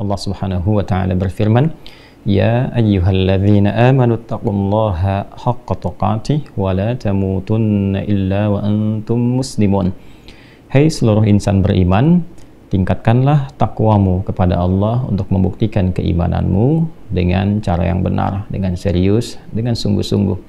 Allah Subhanahu wa taala berfirman, "Ya ayyuhalladzina amanu taqullaha haqqa tuqatih wa la tamutunna illa wa antum muslimun." Hai hey, seluruh insan beriman, tingkatkanlah takwamu kepada Allah untuk membuktikan keimananmu dengan cara yang benar, dengan serius, dengan sungguh-sungguh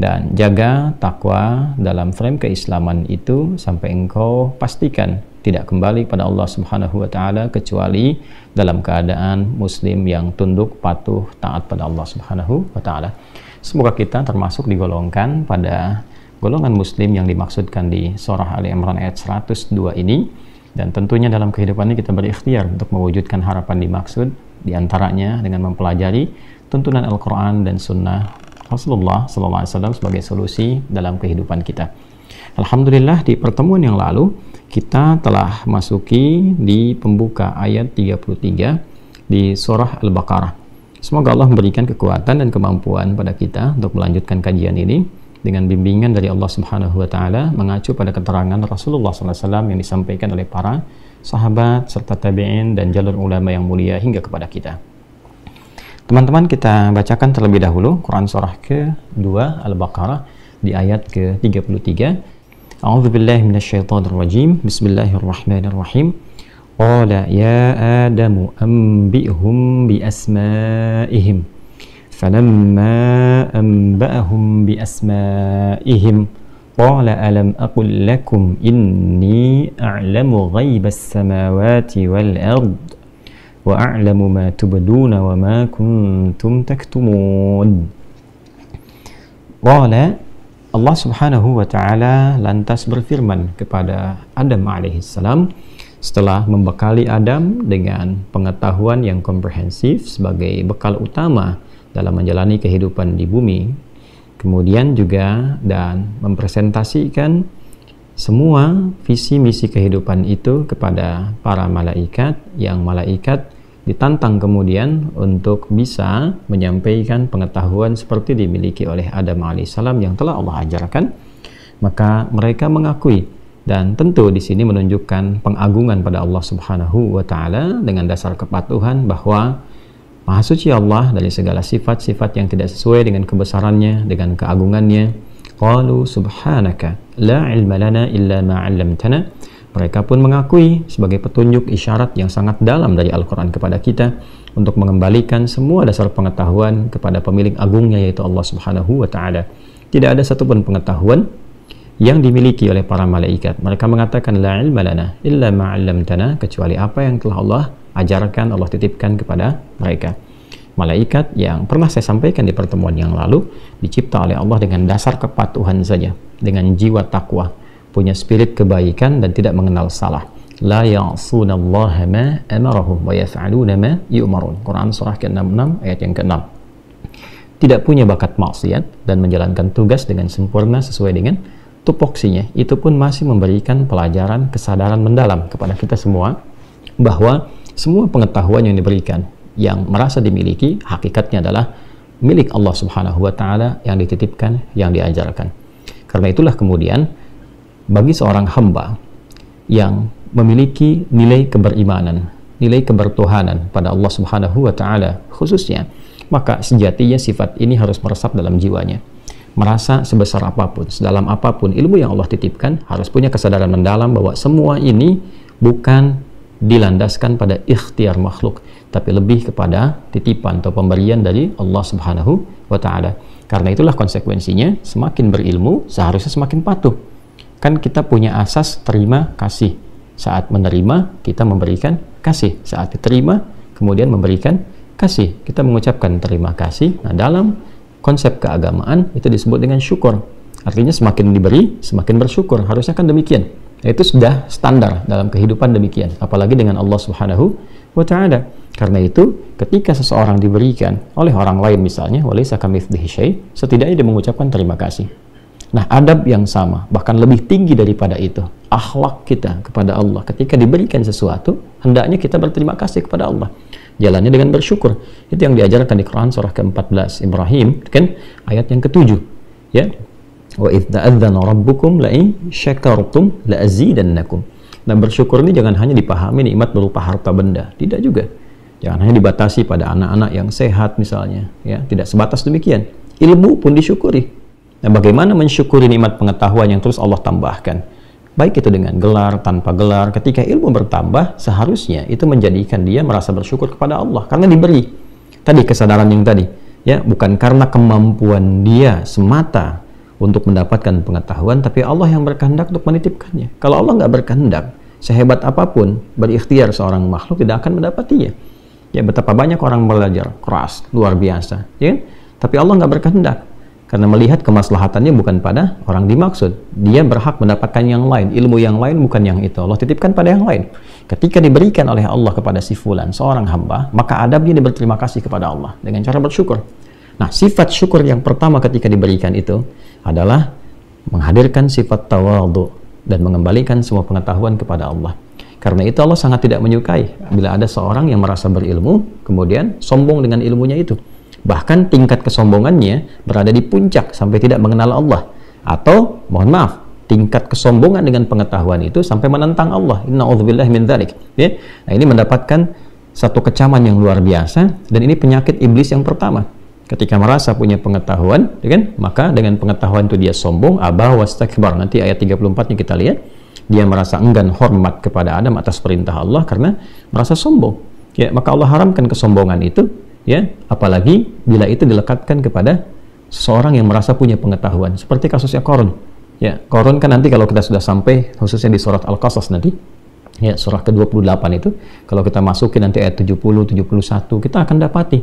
dan jaga takwa dalam frame keislaman itu sampai engkau pastikan tidak kembali kepada Allah Subhanahu wa taala kecuali dalam keadaan muslim yang tunduk, patuh, taat pada Allah Subhanahu wa taala. Semoga kita termasuk digolongkan pada golongan muslim yang dimaksudkan di surah Ali Imran ayat 102 ini dan tentunya dalam kehidupan ini kita berikhtiar untuk mewujudkan harapan dimaksud di antaranya dengan mempelajari tuntunan Al-Quran dan Sunnah Rasulullah SAW sebagai solusi dalam kehidupan kita. Alhamdulillah di pertemuan yang lalu kita telah masuki di pembuka ayat 33 di surah Al-Baqarah. Semoga Allah memberikan kekuatan dan kemampuan pada kita untuk melanjutkan kajian ini dengan bimbingan dari Allah Subhanahu wa taala mengacu pada keterangan Rasulullah SAW yang disampaikan oleh para sahabat serta tabi'in dan jalur ulama yang mulia hingga kepada kita. Teman-teman kita bacakan terlebih dahulu Quran surah ke-2 Al-Baqarah di ayat ke-33 أعوذ بالله من الشيطان الرجيم بسم الله الرحمن الرحيم قال يا آدم أنبئهم بأسمائهم فلما أنبأهم بأسمائهم قال ألم أقل لكم إني أعلم غيب السماوات والأرض وأعلم ما تبدون وما كنتم تكتمون قال Allah Subhanahu wa taala lantas berfirman kepada Adam salam setelah membekali Adam dengan pengetahuan yang komprehensif sebagai bekal utama dalam menjalani kehidupan di bumi kemudian juga dan mempresentasikan semua visi misi kehidupan itu kepada para malaikat yang malaikat ditantang kemudian untuk bisa menyampaikan pengetahuan seperti dimiliki oleh Adam alaihissalam yang telah Allah ajarkan maka mereka mengakui dan tentu di sini menunjukkan pengagungan pada Allah Subhanahu wa taala dengan dasar kepatuhan bahwa Maha suci Allah dari segala sifat-sifat yang tidak sesuai dengan kebesarannya, dengan keagungannya. Qalu subhanaka la ilma lana illa ma mereka pun mengakui sebagai petunjuk isyarat yang sangat dalam dari Al-Quran kepada kita untuk mengembalikan semua dasar pengetahuan kepada pemilik agungnya yaitu Allah Subhanahu wa taala. Tidak ada satupun pengetahuan yang dimiliki oleh para malaikat. Mereka mengatakan la ilma illa ma 'allamtana kecuali apa yang telah Allah ajarkan, Allah titipkan kepada mereka. Malaikat yang pernah saya sampaikan di pertemuan yang lalu dicipta oleh Allah dengan dasar kepatuhan saja, dengan jiwa takwa punya spirit kebaikan dan tidak mengenal salah la ya'sunallaha ma amarahum wa yaf'aluna ma yu'marun Quran surah ke-66 ayat yang ke-6 tidak punya bakat maksiat dan menjalankan tugas dengan sempurna sesuai dengan tupoksinya itu pun masih memberikan pelajaran kesadaran mendalam kepada kita semua bahwa semua pengetahuan yang diberikan yang merasa dimiliki hakikatnya adalah milik Allah Subhanahu wa taala yang dititipkan yang diajarkan karena itulah kemudian bagi seorang hamba yang memiliki nilai keberimanan, nilai kebertuhanan pada Allah Subhanahu wa taala khususnya, maka sejatinya sifat ini harus meresap dalam jiwanya. Merasa sebesar apapun, sedalam apapun ilmu yang Allah titipkan harus punya kesadaran mendalam bahwa semua ini bukan dilandaskan pada ikhtiar makhluk, tapi lebih kepada titipan atau pemberian dari Allah Subhanahu wa taala. Karena itulah konsekuensinya semakin berilmu seharusnya semakin patuh Kan kita punya asas terima kasih. Saat menerima, kita memberikan kasih. Saat diterima, kemudian memberikan kasih. Kita mengucapkan terima kasih. Nah, dalam konsep keagamaan itu disebut dengan syukur. Artinya semakin diberi, semakin bersyukur. Harusnya kan demikian. Itu sudah standar dalam kehidupan demikian. Apalagi dengan Allah Subhanahu wa ta'ala. Karena itu, ketika seseorang diberikan oleh orang lain misalnya, walaysa kamitslihi syai, setidaknya dia mengucapkan terima kasih. Nah, adab yang sama, bahkan lebih tinggi daripada itu, akhlak kita kepada Allah. Ketika diberikan sesuatu, hendaknya kita berterima kasih kepada Allah. Jalannya dengan bersyukur. Itu yang diajarkan di Quran surah ke-14 Ibrahim, kan? Ayat yang ketujuh Ya. Wa idh ta'adzana rabbukum la in syakartum la azidannakum. Dan bersyukur ini jangan hanya dipahami nikmat berupa harta benda, tidak juga. Jangan hanya dibatasi pada anak-anak yang sehat misalnya, ya, tidak sebatas demikian. Ilmu pun disyukuri, Nah, bagaimana mensyukuri nikmat pengetahuan yang terus Allah tambahkan? Baik itu dengan gelar, tanpa gelar, ketika ilmu bertambah, seharusnya itu menjadikan dia merasa bersyukur kepada Allah karena diberi. Tadi kesadaran yang tadi, ya, bukan karena kemampuan dia semata untuk mendapatkan pengetahuan, tapi Allah yang berkehendak untuk menitipkannya. Kalau Allah nggak berkehendak, sehebat apapun berikhtiar seorang makhluk tidak akan mendapatinya. Ya betapa banyak orang belajar keras, luar biasa, ya. Kan? Tapi Allah nggak berkehendak karena melihat kemaslahatannya bukan pada orang dimaksud. Dia berhak mendapatkan yang lain, ilmu yang lain bukan yang itu. Allah titipkan pada yang lain. Ketika diberikan oleh Allah kepada si fulan, seorang hamba, maka adabnya dia berterima kasih kepada Allah dengan cara bersyukur. Nah, sifat syukur yang pertama ketika diberikan itu adalah menghadirkan sifat tawadhu dan mengembalikan semua pengetahuan kepada Allah. Karena itu Allah sangat tidak menyukai bila ada seorang yang merasa berilmu kemudian sombong dengan ilmunya itu. Bahkan tingkat kesombongannya berada di puncak sampai tidak mengenal Allah. Atau, mohon maaf, tingkat kesombongan dengan pengetahuan itu sampai menentang Allah. Inna'udzubillah min Ya. Nah, ini mendapatkan satu kecaman yang luar biasa dan ini penyakit iblis yang pertama. Ketika merasa punya pengetahuan, ya kan? maka dengan pengetahuan itu dia sombong, abah wastakbar. Nanti ayat 34-nya kita lihat. Dia merasa enggan hormat kepada Adam atas perintah Allah karena merasa sombong. Ya, maka Allah haramkan kesombongan itu ya apalagi bila itu dilekatkan kepada seseorang yang merasa punya pengetahuan seperti kasusnya Korun ya Korun kan nanti kalau kita sudah sampai khususnya di surat Al-Qasas nanti ya surah ke-28 itu kalau kita masukin nanti ayat 70 71 kita akan dapati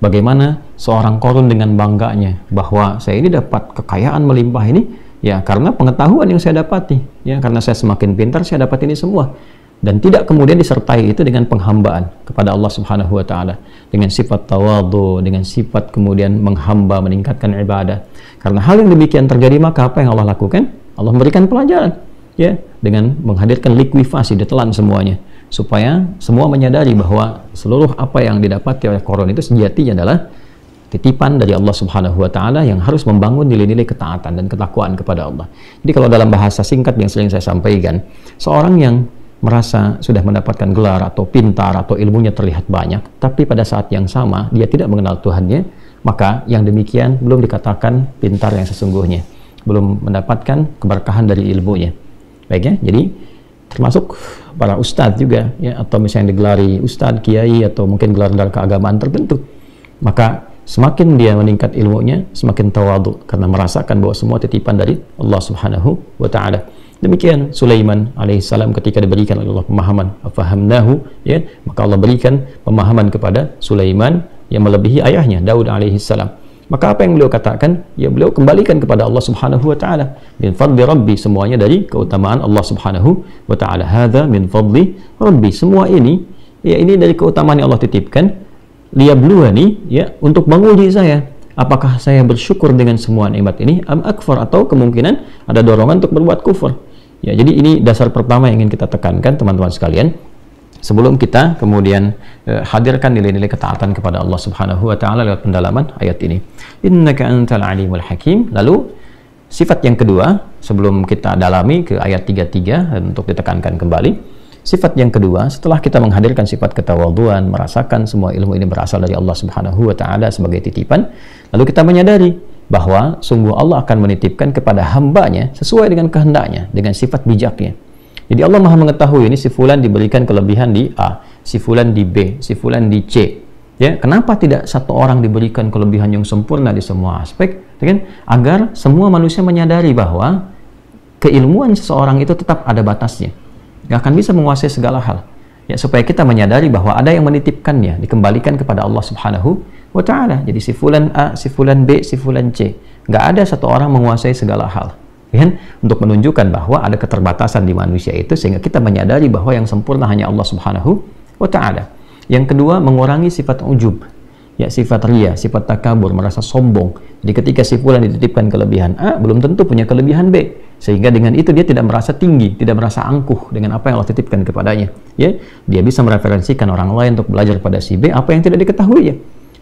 bagaimana seorang Korun dengan bangganya bahwa saya ini dapat kekayaan melimpah ini ya karena pengetahuan yang saya dapati ya karena saya semakin pintar saya dapat ini semua dan tidak kemudian disertai itu dengan penghambaan kepada Allah Subhanahu wa taala dengan sifat tawadhu dengan sifat kemudian menghamba meningkatkan ibadah karena hal yang demikian terjadi maka apa yang Allah lakukan Allah memberikan pelajaran ya dengan menghadirkan likuifasi ditelan semuanya supaya semua menyadari bahwa seluruh apa yang didapati oleh korun itu sejatinya adalah titipan dari Allah Subhanahu wa taala yang harus membangun nilai-nilai ketaatan dan ketakwaan kepada Allah. Jadi kalau dalam bahasa singkat yang sering saya sampaikan, seorang yang merasa sudah mendapatkan gelar atau pintar atau ilmunya terlihat banyak, tapi pada saat yang sama dia tidak mengenal Tuhannya, maka yang demikian belum dikatakan pintar yang sesungguhnya, belum mendapatkan keberkahan dari ilmunya. Baik ya, jadi termasuk para ustadz juga ya atau misalnya yang digelari ustadz, kiai atau mungkin gelar-gelar keagamaan tertentu, maka semakin dia meningkat ilmunya, semakin tawadu karena merasakan bahwa semua titipan dari Allah Subhanahu wa taala. Demikian Sulaiman alaihissalam ketika diberikan oleh Allah pemahaman, fahamnahu, ya, maka Allah berikan pemahaman kepada Sulaiman yang melebihi ayahnya Daud alaihissalam. Maka apa yang beliau katakan? Ya beliau kembalikan kepada Allah Subhanahu wa taala. Min fadli Rabbi semuanya dari keutamaan Allah Subhanahu wa taala. Hadza min fadli Rabbi. Semua ini ya ini dari keutamaan yang Allah titipkan bluani ya untuk menguji saya apakah saya bersyukur dengan semua nikmat ini am akfar atau kemungkinan ada dorongan untuk berbuat kufur Ya, jadi ini dasar pertama yang ingin kita tekankan teman-teman sekalian. Sebelum kita kemudian eh, hadirkan nilai-nilai ketaatan kepada Allah Subhanahu wa taala lewat pendalaman ayat ini. Innaka antal alimul hakim. Lalu sifat yang kedua sebelum kita dalami ke ayat 33 eh, untuk ditekankan kembali. Sifat yang kedua, setelah kita menghadirkan sifat ketawaduan, merasakan semua ilmu ini berasal dari Allah Subhanahu wa taala sebagai titipan, lalu kita menyadari bahwa sungguh Allah akan menitipkan kepada hambanya sesuai dengan kehendaknya, dengan sifat bijaknya. Jadi Allah maha mengetahui ini si fulan diberikan kelebihan di A, si fulan di B, si fulan di C. Ya, kenapa tidak satu orang diberikan kelebihan yang sempurna di semua aspek? Ya kan? Agar semua manusia menyadari bahwa keilmuan seseorang itu tetap ada batasnya. Gak akan bisa menguasai segala hal. Ya, supaya kita menyadari bahwa ada yang menitipkannya, dikembalikan kepada Allah Subhanahu wa ta'ala. Jadi si fulan A, si fulan B, si fulan C. Nggak ada satu orang menguasai segala hal. Kan? Untuk menunjukkan bahwa ada keterbatasan di manusia itu sehingga kita menyadari bahwa yang sempurna hanya Allah Subhanahu wa taala. Yang kedua, mengurangi sifat ujub. Ya, sifat ria, sifat takabur, merasa sombong. Jadi ketika si fulan dititipkan kelebihan A, belum tentu punya kelebihan B. Sehingga dengan itu dia tidak merasa tinggi, tidak merasa angkuh dengan apa yang Allah titipkan kepadanya. Ya, dia bisa mereferensikan orang lain untuk belajar pada si B apa yang tidak diketahui ya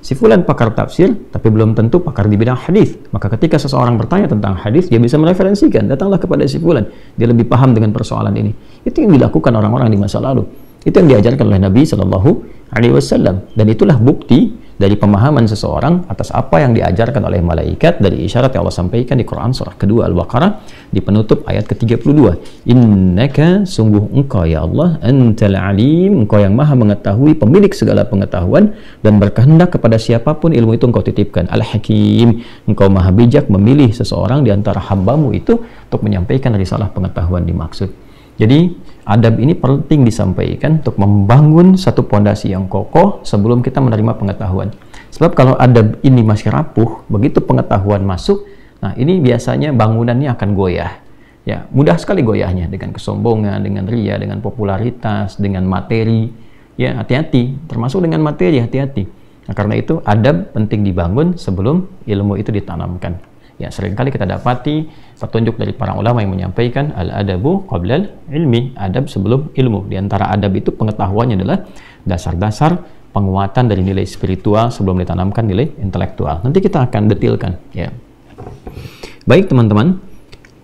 si fulan pakar tafsir tapi belum tentu pakar di bidang hadis. Maka ketika seseorang bertanya tentang hadis, dia bisa mereferensikan, datanglah kepada si fulan, dia lebih paham dengan persoalan ini. Itu yang dilakukan orang-orang di masa lalu. Itu yang diajarkan oleh Nabi Shallallahu Alaihi Wasallam dan itulah bukti dari pemahaman seseorang atas apa yang diajarkan oleh malaikat dari isyarat yang Allah sampaikan di Quran surah kedua Al-Baqarah di penutup ayat ke-32 innaka sungguh engkau ya Allah antal alim engkau yang maha mengetahui pemilik segala pengetahuan dan berkehendak kepada siapapun ilmu itu engkau titipkan al-hakim engkau maha bijak memilih seseorang di antara hambamu itu untuk menyampaikan risalah pengetahuan dimaksud jadi adab ini penting disampaikan untuk membangun satu pondasi yang kokoh sebelum kita menerima pengetahuan. Sebab kalau adab ini masih rapuh, begitu pengetahuan masuk, nah ini biasanya bangunannya akan goyah. Ya, mudah sekali goyahnya dengan kesombongan, dengan ria, dengan popularitas, dengan materi. Ya, hati-hati, termasuk dengan materi hati-hati. Nah, karena itu adab penting dibangun sebelum ilmu itu ditanamkan. Ya, seringkali kita dapati petunjuk dari para ulama yang menyampaikan al-adabu qablal ilmi, adab sebelum ilmu. Di antara adab itu pengetahuannya adalah dasar-dasar penguatan dari nilai spiritual sebelum ditanamkan nilai intelektual. Nanti kita akan detilkan, ya. Baik, teman-teman.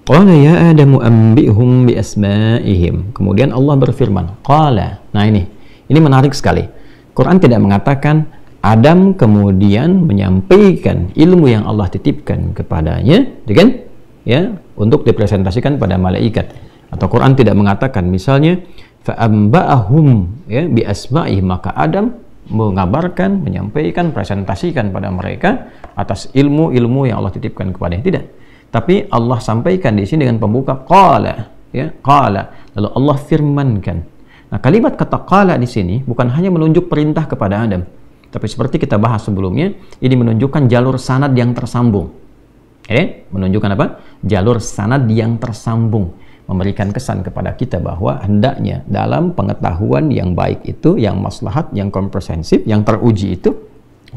Qala ya Adamu ambihum bi asma'ihim. Kemudian Allah berfirman, qala. Nah ini, ini menarik sekali. Quran tidak mengatakan Adam kemudian menyampaikan ilmu yang Allah titipkan kepadanya, ya kan? Ya, untuk dipresentasikan pada malaikat. Atau Quran tidak mengatakan misalnya fa'amba'ahum ya bi asma'i maka Adam mengabarkan, menyampaikan, presentasikan pada mereka atas ilmu-ilmu yang Allah titipkan kepadanya. Tidak. Tapi Allah sampaikan di sini dengan pembuka qala, ya, qala. Lalu Allah firmankan. Nah, kalimat kata qala di sini bukan hanya menunjuk perintah kepada Adam, tapi seperti kita bahas sebelumnya, ini menunjukkan jalur sanad yang tersambung. Eh, menunjukkan apa? Jalur sanad yang tersambung memberikan kesan kepada kita bahwa hendaknya dalam pengetahuan yang baik itu, yang maslahat, yang komprehensif, yang teruji itu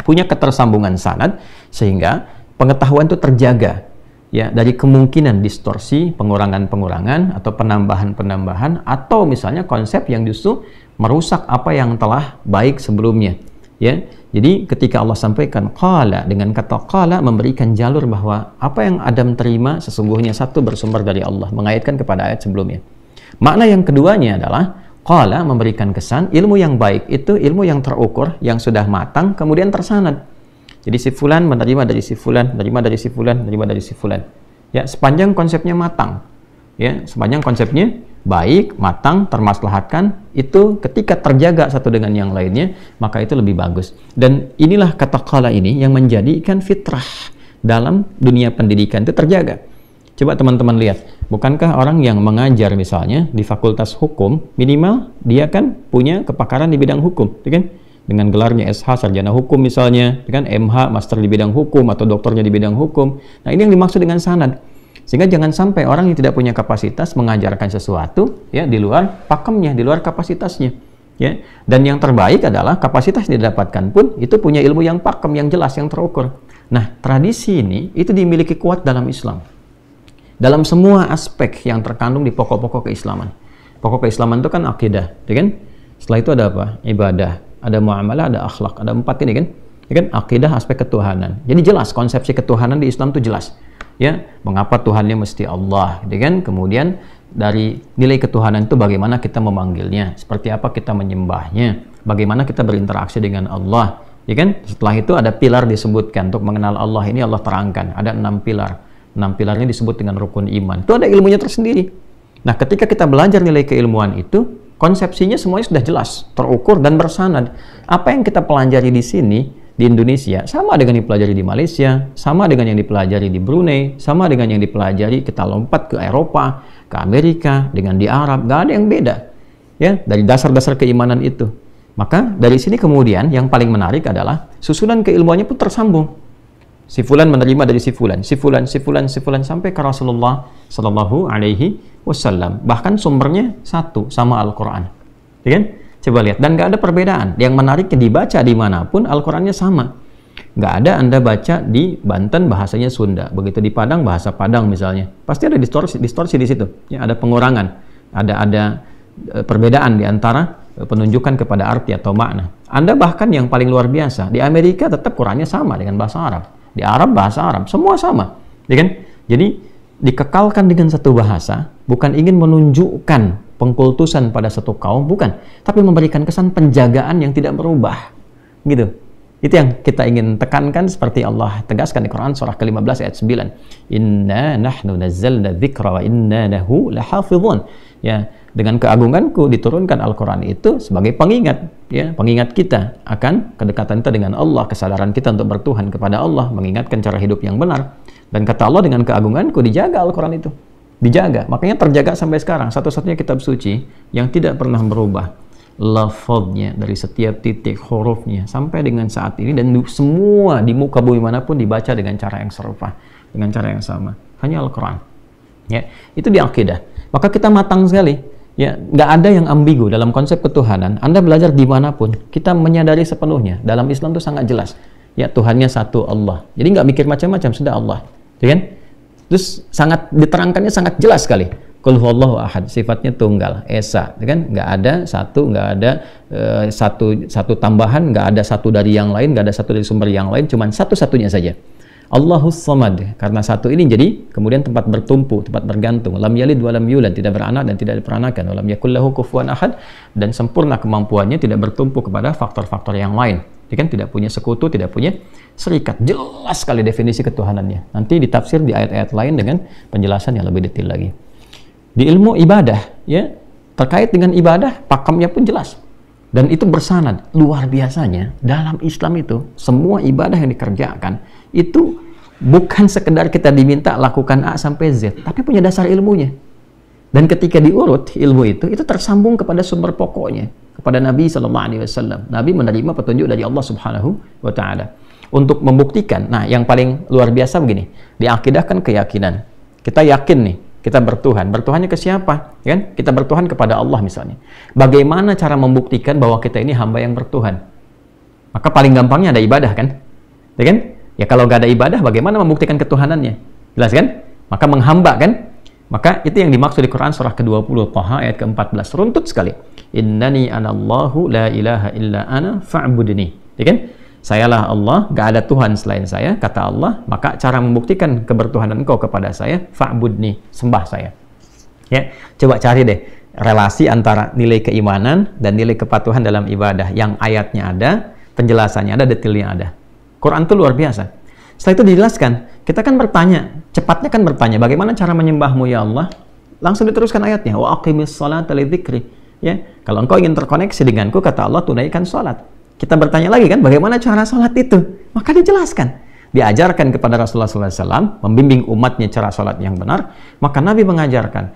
punya ketersambungan sanad sehingga pengetahuan itu terjaga ya dari kemungkinan distorsi, pengurangan-pengurangan atau penambahan-penambahan atau misalnya konsep yang justru merusak apa yang telah baik sebelumnya ya jadi ketika Allah sampaikan kala dengan kata kala memberikan jalur bahwa apa yang Adam terima sesungguhnya satu bersumber dari Allah mengaitkan kepada ayat sebelumnya makna yang keduanya adalah kala memberikan kesan ilmu yang baik itu ilmu yang terukur, yang sudah matang, kemudian tersanad. Jadi si fulan menerima dari si fulan, menerima dari si fulan, menerima dari si fulan. Ya, sepanjang konsepnya matang. Ya, sepanjang konsepnya baik, matang, termaslahatkan, itu ketika terjaga satu dengan yang lainnya, maka itu lebih bagus. Dan inilah kata kala ini yang menjadikan fitrah dalam dunia pendidikan itu terjaga. Coba teman-teman lihat, bukankah orang yang mengajar misalnya di fakultas hukum, minimal dia kan punya kepakaran di bidang hukum, ya kan? Dengan gelarnya SH, sarjana hukum misalnya, ya kan? MH, master di bidang hukum, atau doktornya di bidang hukum. Nah, ini yang dimaksud dengan sanad sehingga jangan sampai orang yang tidak punya kapasitas mengajarkan sesuatu ya di luar pakemnya, di luar kapasitasnya. Ya. Dan yang terbaik adalah kapasitas yang didapatkan pun itu punya ilmu yang pakem, yang jelas, yang terukur. Nah, tradisi ini itu dimiliki kuat dalam Islam. Dalam semua aspek yang terkandung di pokok-pokok keislaman. Pokok keislaman itu kan akidah, ya kan? Setelah itu ada apa? Ibadah, ada muamalah, ada akhlak, ada empat ini kan? Ya kan akidah aspek ketuhanan. Jadi jelas konsepsi ketuhanan di Islam itu jelas. Ya, mengapa Tuhannya mesti Allah, gitu kan? Kemudian dari nilai ketuhanan itu bagaimana kita memanggilnya, seperti apa kita menyembahnya, bagaimana kita berinteraksi dengan Allah, ya kan? Setelah itu ada pilar disebutkan untuk mengenal Allah ini Allah terangkan, ada enam pilar. Enam pilarnya disebut dengan rukun iman. Itu ada ilmunya tersendiri. Nah, ketika kita belajar nilai keilmuan itu, konsepsinya semuanya sudah jelas, terukur dan bersanad. Apa yang kita pelajari di sini di Indonesia sama dengan dipelajari di Malaysia, sama dengan yang dipelajari di Brunei, sama dengan yang dipelajari kita lompat ke Eropa, ke Amerika, dengan di Arab, gak ada yang beda. Ya, dari dasar-dasar keimanan itu. Maka dari sini kemudian yang paling menarik adalah susunan keilmuannya pun tersambung. Si fulan menerima dari si fulan, si fulan, si fulan, si fulan sampai ke Rasulullah Shallallahu alaihi wasallam. Bahkan sumbernya satu sama Al-Qur'an. Ya kan? Coba lihat, dan nggak ada perbedaan. Yang menariknya dibaca dimanapun, Al-Qurannya sama. Nggak ada Anda baca di Banten bahasanya Sunda. Begitu di Padang, bahasa Padang misalnya. Pasti ada distorsi, distorsi di situ. Ya, ada pengurangan. Ada ada e, perbedaan di antara e, penunjukan kepada arti atau makna. Anda bahkan yang paling luar biasa, di Amerika tetap Qurannya sama dengan bahasa Arab. Di Arab bahasa Arab, semua sama. Ya kan? Jadi dikekalkan dengan satu bahasa bukan ingin menunjukkan pengkultusan pada satu kaum bukan, tapi memberikan kesan penjagaan yang tidak berubah. Gitu. Itu yang kita ingin tekankan seperti Allah tegaskan di Quran surah ke-15 ayat 9. Inna nahnu nazzalna dzikra wa inna lahu lahafizun. Ya, dengan keagunganku diturunkan Al-Quran itu sebagai pengingat ya pengingat kita akan kedekatan kita dengan Allah kesadaran kita untuk bertuhan kepada Allah mengingatkan cara hidup yang benar dan kata Allah dengan keagunganku dijaga Al-Quran itu dijaga. Makanya terjaga sampai sekarang. Satu-satunya kitab suci yang tidak pernah berubah. Lafadnya dari setiap titik hurufnya sampai dengan saat ini dan semua di muka bumi manapun dibaca dengan cara yang serupa, dengan cara yang sama. Hanya Al-Quran. Ya, itu di akidah. Maka kita matang sekali. Ya, nggak ada yang ambigu dalam konsep ketuhanan. Anda belajar di manapun, kita menyadari sepenuhnya. Dalam Islam itu sangat jelas. Ya, Tuhannya satu Allah. Jadi nggak mikir macam-macam, sudah Allah. Ya kan? Terus sangat diterangkannya sangat jelas sekali. Kul huwallahu ahad, sifatnya tunggal, esa, ya kan? Nggak ada satu, nggak ada uh, satu satu tambahan, nggak ada satu dari yang lain, nggak ada satu dari sumber yang lain, cuman satu-satunya saja. Allahus Samad karena satu ini jadi kemudian tempat bertumpu, tempat bergantung. Lam yalid wa lam yulad, tidak beranak dan tidak diperanakan. Lam yakul lahu kufuwan ahad dan sempurna kemampuannya tidak bertumpu kepada faktor-faktor yang lain. Dia ya kan tidak punya sekutu, tidak punya serikat. Jelas sekali definisi ketuhanannya. Nanti ditafsir di ayat-ayat lain dengan penjelasan yang lebih detail lagi. Di ilmu ibadah, ya terkait dengan ibadah, pakamnya pun jelas. Dan itu bersanad. Luar biasanya, dalam Islam itu, semua ibadah yang dikerjakan, itu bukan sekedar kita diminta lakukan A sampai Z, tapi punya dasar ilmunya. Dan ketika diurut ilmu itu, itu tersambung kepada sumber pokoknya, kepada Nabi Sallallahu Alaihi Wasallam. Nabi menerima petunjuk dari Allah Subhanahu Wa Taala untuk membuktikan. Nah, yang paling luar biasa begini, di akidah kan keyakinan. Kita yakin nih, kita bertuhan. Bertuhannya ke siapa? Ya kan? Kita bertuhan kepada Allah misalnya. Bagaimana cara membuktikan bahwa kita ini hamba yang bertuhan? Maka paling gampangnya ada ibadah kan? Ya kan? Ya kalau gak ada ibadah, bagaimana membuktikan ketuhanannya? Jelas kan? Maka menghamba kan? Maka itu yang dimaksud di Quran surah ke-20 Taha ayat ke-14 runtut sekali. Innani anallahu la ilaha illa ana fa'budni. Ya kan? Sayalah Allah, gak ada Tuhan selain saya, kata Allah. Maka cara membuktikan kebertuhanan engkau kepada saya, fa'budni, sembah saya. Ya, coba cari deh relasi antara nilai keimanan dan nilai kepatuhan dalam ibadah yang ayatnya ada, penjelasannya ada, detailnya ada. Quran itu luar biasa. Setelah itu dijelaskan, kita kan bertanya, cepatnya kan bertanya, bagaimana cara menyembahmu ya Allah? Langsung diteruskan ayatnya, wa aqimis salat lidzikri. Ya, kalau engkau ingin terkoneksi denganku kata Allah tunaikan salat. Kita bertanya lagi kan bagaimana cara salat itu? Maka dijelaskan. Diajarkan kepada Rasulullah SAW, membimbing umatnya cara salat yang benar, maka Nabi mengajarkan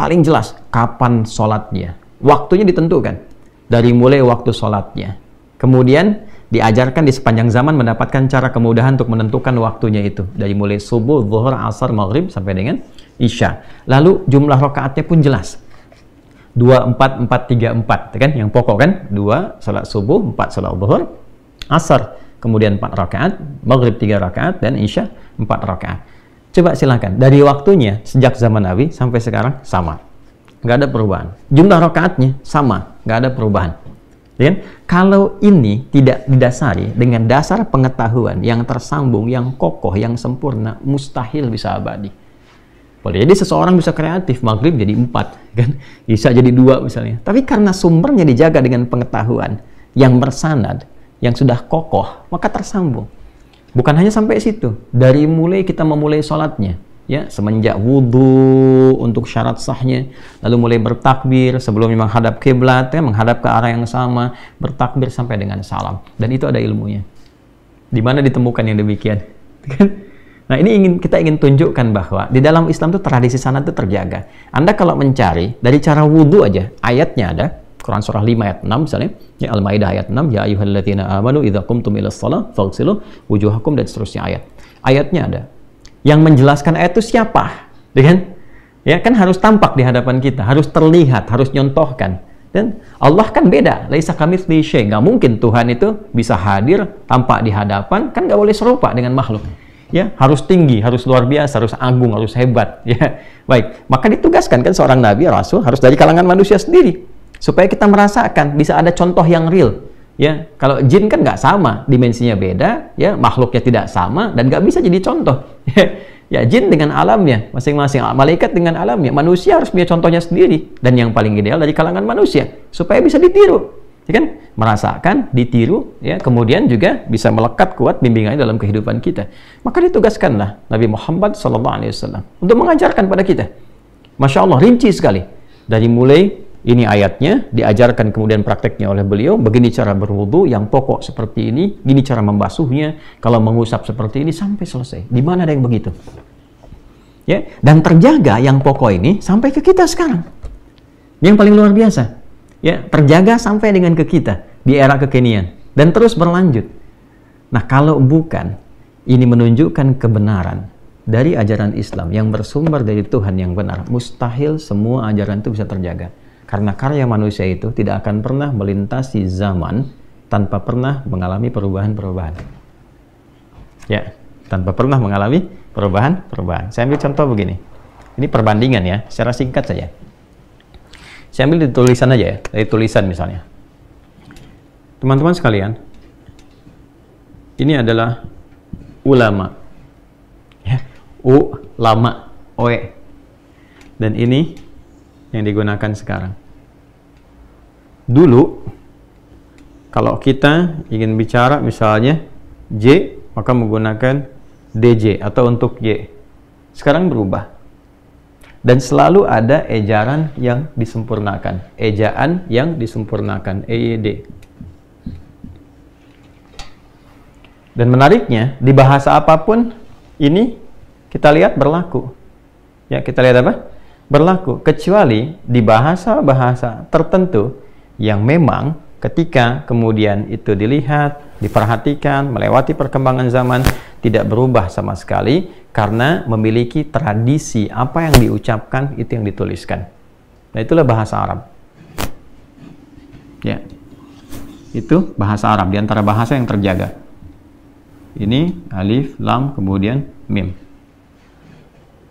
paling jelas kapan salatnya. Waktunya ditentukan dari mulai waktu salatnya. Kemudian diajarkan di sepanjang zaman mendapatkan cara kemudahan untuk menentukan waktunya itu dari mulai subuh, zuhur, asar, maghrib sampai dengan isya. Lalu jumlah rakaatnya pun jelas. 2 4 4 3 4 kan yang pokok kan? 2 salat subuh, 4 salat zuhur, asar, kemudian 4 rakaat, maghrib 3 rakaat dan isya 4 rakaat. Coba silakan dari waktunya sejak zaman Nabi sampai sekarang sama. Nggak ada perubahan. Jumlah rakaatnya sama, nggak ada perubahan Ya, kalau ini tidak didasari dengan dasar pengetahuan yang tersambung, yang kokoh, yang sempurna, mustahil bisa abadi. Boleh jadi seseorang bisa kreatif, maghrib jadi empat, kan? bisa jadi dua misalnya. Tapi karena sumbernya dijaga dengan pengetahuan yang bersanad, yang sudah kokoh, maka tersambung. Bukan hanya sampai situ, dari mulai kita memulai sholatnya, ya semenjak wudhu untuk syarat sahnya lalu mulai bertakbir sebelum menghadap kiblat ya menghadap ke arah yang sama bertakbir sampai dengan salam dan itu ada ilmunya di mana ditemukan yang demikian kan? nah ini ingin kita ingin tunjukkan bahwa di dalam Islam itu tradisi sana itu terjaga anda kalau mencari dari cara wudhu aja ayatnya ada Quran surah 5 ayat 6 misalnya ya Al-Maidah ayat 6 ya ayyuhalladzina amanu idza qumtum ila shalah faghsilu wujuhakum dan seterusnya ayat ayatnya ada yang menjelaskan ayat itu siapa? dengan iya Ya kan harus tampak di hadapan kita, harus terlihat, harus nyontohkan. Dan Allah kan beda, laisa kami syai. Gak mungkin Tuhan itu bisa hadir tampak di hadapan, kan gak boleh serupa dengan makhluk. Ya, harus tinggi, harus luar biasa, harus agung, harus hebat. Ya, baik. Maka ditugaskan kan seorang nabi, rasul harus dari kalangan manusia sendiri supaya kita merasakan bisa ada contoh yang real ya kalau jin kan nggak sama dimensinya beda ya makhluknya tidak sama dan nggak bisa jadi contoh ya jin dengan alamnya masing-masing malaikat dengan alamnya manusia harus punya contohnya sendiri dan yang paling ideal dari kalangan manusia supaya bisa ditiru ya kan merasakan ditiru ya kemudian juga bisa melekat kuat bimbingannya dalam kehidupan kita maka ditugaskanlah Nabi Muhammad SAW untuk mengajarkan pada kita masya Allah rinci sekali dari mulai ini ayatnya, diajarkan kemudian prakteknya oleh beliau, begini cara berwudu yang pokok seperti ini, gini cara membasuhnya, kalau mengusap seperti ini sampai selesai. Di mana ada yang begitu? Ya, dan terjaga yang pokok ini sampai ke kita sekarang. yang paling luar biasa. Ya, terjaga sampai dengan ke kita di era kekinian dan terus berlanjut. Nah, kalau bukan ini menunjukkan kebenaran dari ajaran Islam yang bersumber dari Tuhan yang benar, mustahil semua ajaran itu bisa terjaga. Karena karya manusia itu tidak akan pernah melintasi zaman tanpa pernah mengalami perubahan-perubahan. Ya, tanpa pernah mengalami perubahan-perubahan. Saya ambil contoh begini. Ini perbandingan ya, secara singkat saja. Saya ambil di tulisan aja ya, dari tulisan misalnya. Teman-teman sekalian, ini adalah ulama. Ya, U lama, oe. Dan ini yang digunakan sekarang. Dulu, kalau kita ingin bicara misalnya J, maka menggunakan DJ atau untuk Y. Sekarang berubah. Dan selalu ada ejaran yang disempurnakan. Ejaan yang disempurnakan. EYD. Dan menariknya, di bahasa apapun ini kita lihat berlaku. Ya, kita lihat apa? berlaku kecuali di bahasa-bahasa tertentu yang memang ketika kemudian itu dilihat, diperhatikan, melewati perkembangan zaman tidak berubah sama sekali karena memiliki tradisi apa yang diucapkan itu yang dituliskan. Nah, itulah bahasa Arab. Ya. Itu bahasa Arab di antara bahasa yang terjaga. Ini alif, lam, kemudian mim.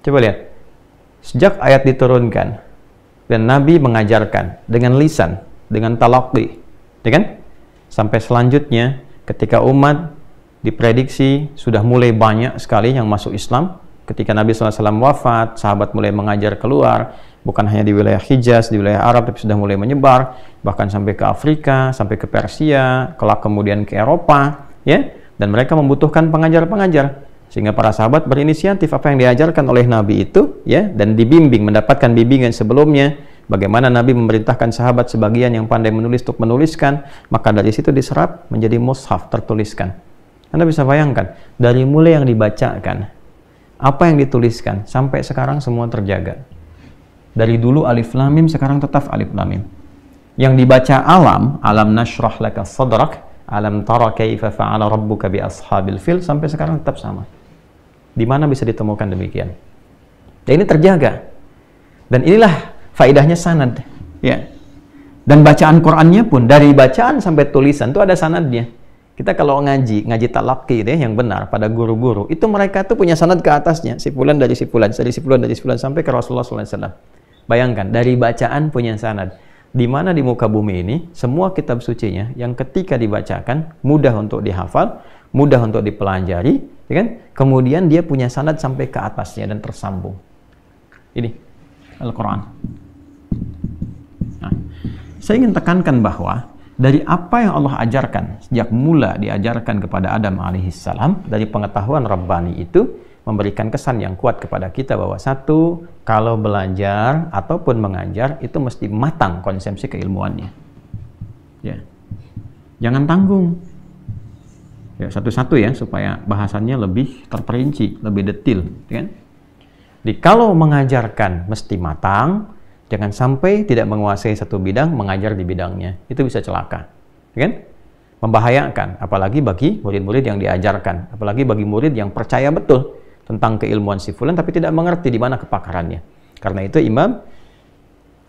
Coba lihat. Sejak ayat diturunkan dan Nabi mengajarkan dengan lisan, dengan talakli, ya kan? Sampai selanjutnya ketika umat diprediksi sudah mulai banyak sekali yang masuk Islam, ketika Nabi SAW wafat, sahabat mulai mengajar keluar, bukan hanya di wilayah Hijaz, di wilayah Arab, tapi sudah mulai menyebar, bahkan sampai ke Afrika, sampai ke Persia, kelak kemudian ke Eropa, ya, dan mereka membutuhkan pengajar-pengajar sehingga para sahabat berinisiatif apa yang diajarkan oleh Nabi itu ya dan dibimbing mendapatkan bimbingan sebelumnya bagaimana Nabi memerintahkan sahabat sebagian yang pandai menulis untuk menuliskan maka dari situ diserap menjadi mushaf tertuliskan Anda bisa bayangkan dari mulai yang dibacakan apa yang dituliskan sampai sekarang semua terjaga dari dulu alif lamim sekarang tetap alif lamim yang dibaca alam alam nashrah laka sadrak alam tara kaifa fa'ala rabbuka bi ashabil fil sampai sekarang tetap sama. Di mana bisa ditemukan demikian? Dan ini terjaga. Dan inilah faidahnya sanad. Ya. Dan bacaan Qur'annya pun dari bacaan sampai tulisan itu ada sanadnya. Kita kalau ngaji, ngaji talaki deh yang benar pada guru-guru, itu mereka tuh punya sanad ke atasnya, sipulan dari sipulan, dari sipulan dari sipulan sampai ke Rasulullah SAW. Bayangkan dari bacaan punya sanad di mana di muka bumi ini semua kitab sucinya yang ketika dibacakan mudah untuk dihafal, mudah untuk dipelajari, ya kan? Kemudian dia punya sanad sampai ke atasnya dan tersambung. Ini Al-Qur'an. Nah, saya ingin tekankan bahwa dari apa yang Allah ajarkan sejak mula diajarkan kepada Adam alaihissalam dari pengetahuan Rabbani itu memberikan kesan yang kuat kepada kita bahwa satu, kalau belajar ataupun mengajar itu mesti matang konsepsi keilmuannya. Ya. Jangan tanggung. Ya, satu-satu ya supaya bahasannya lebih terperinci, lebih detil, ya kan? Jadi kalau mengajarkan mesti matang, jangan sampai tidak menguasai satu bidang, mengajar di bidangnya. Itu bisa celaka. Ya kan? Membahayakan apalagi bagi murid-murid yang diajarkan, apalagi bagi murid yang percaya betul tentang keilmuan si fulan tapi tidak mengerti di mana kepakarannya. Karena itu Imam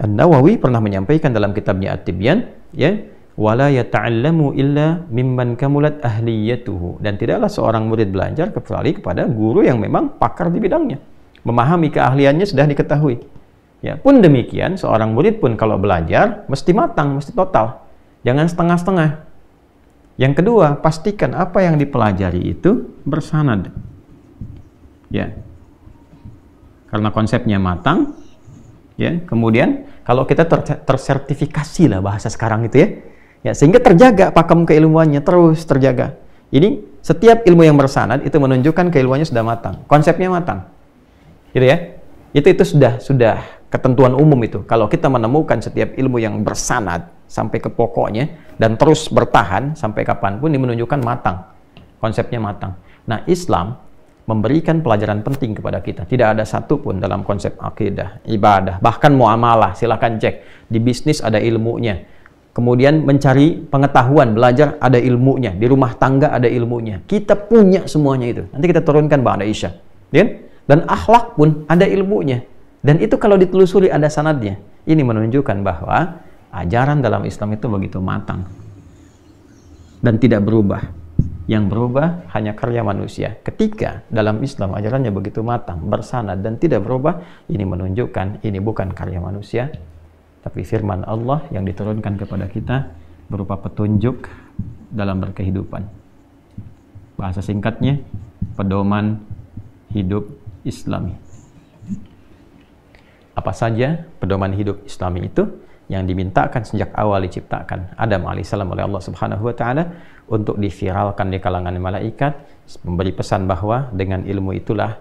An-Nawawi pernah menyampaikan dalam kitabnya At-Tibyan, ya, wala yata'allamu illa mimman kamulat ahliyatuhu dan tidaklah seorang murid belajar kecuali kepada guru yang memang pakar di bidangnya. Memahami keahliannya sudah diketahui. Ya, pun demikian seorang murid pun kalau belajar mesti matang, mesti total. Jangan setengah-setengah. Yang kedua, pastikan apa yang dipelajari itu bersanad ya karena konsepnya matang ya kemudian kalau kita ter tersertifikasi lah bahasa sekarang itu ya ya sehingga terjaga pakem keilmuannya terus terjaga ini setiap ilmu yang bersanad itu menunjukkan keilmuannya sudah matang konsepnya matang gitu ya itu itu sudah sudah ketentuan umum itu kalau kita menemukan setiap ilmu yang bersanad sampai ke pokoknya dan terus bertahan sampai kapanpun ini menunjukkan matang konsepnya matang nah Islam memberikan pelajaran penting kepada kita. Tidak ada satupun dalam konsep akidah, ibadah, bahkan muamalah. Silahkan cek. Di bisnis ada ilmunya. Kemudian mencari pengetahuan, belajar ada ilmunya. Di rumah tangga ada ilmunya. Kita punya semuanya itu. Nanti kita turunkan Bang Aisyah. Dan akhlak pun ada ilmunya. Dan itu kalau ditelusuri ada sanadnya. Ini menunjukkan bahwa ajaran dalam Islam itu begitu matang. Dan tidak berubah yang berubah hanya karya manusia. Ketika dalam Islam ajarannya begitu matang, bersanad dan tidak berubah, ini menunjukkan ini bukan karya manusia, tapi firman Allah yang diturunkan kepada kita berupa petunjuk dalam berkehidupan. Bahasa singkatnya, pedoman hidup Islami. Apa saja pedoman hidup Islami itu yang dimintakan sejak awal diciptakan Adam alaihissalam oleh Allah Subhanahu wa taala untuk diviralkan di kalangan malaikat memberi pesan bahwa dengan ilmu itulah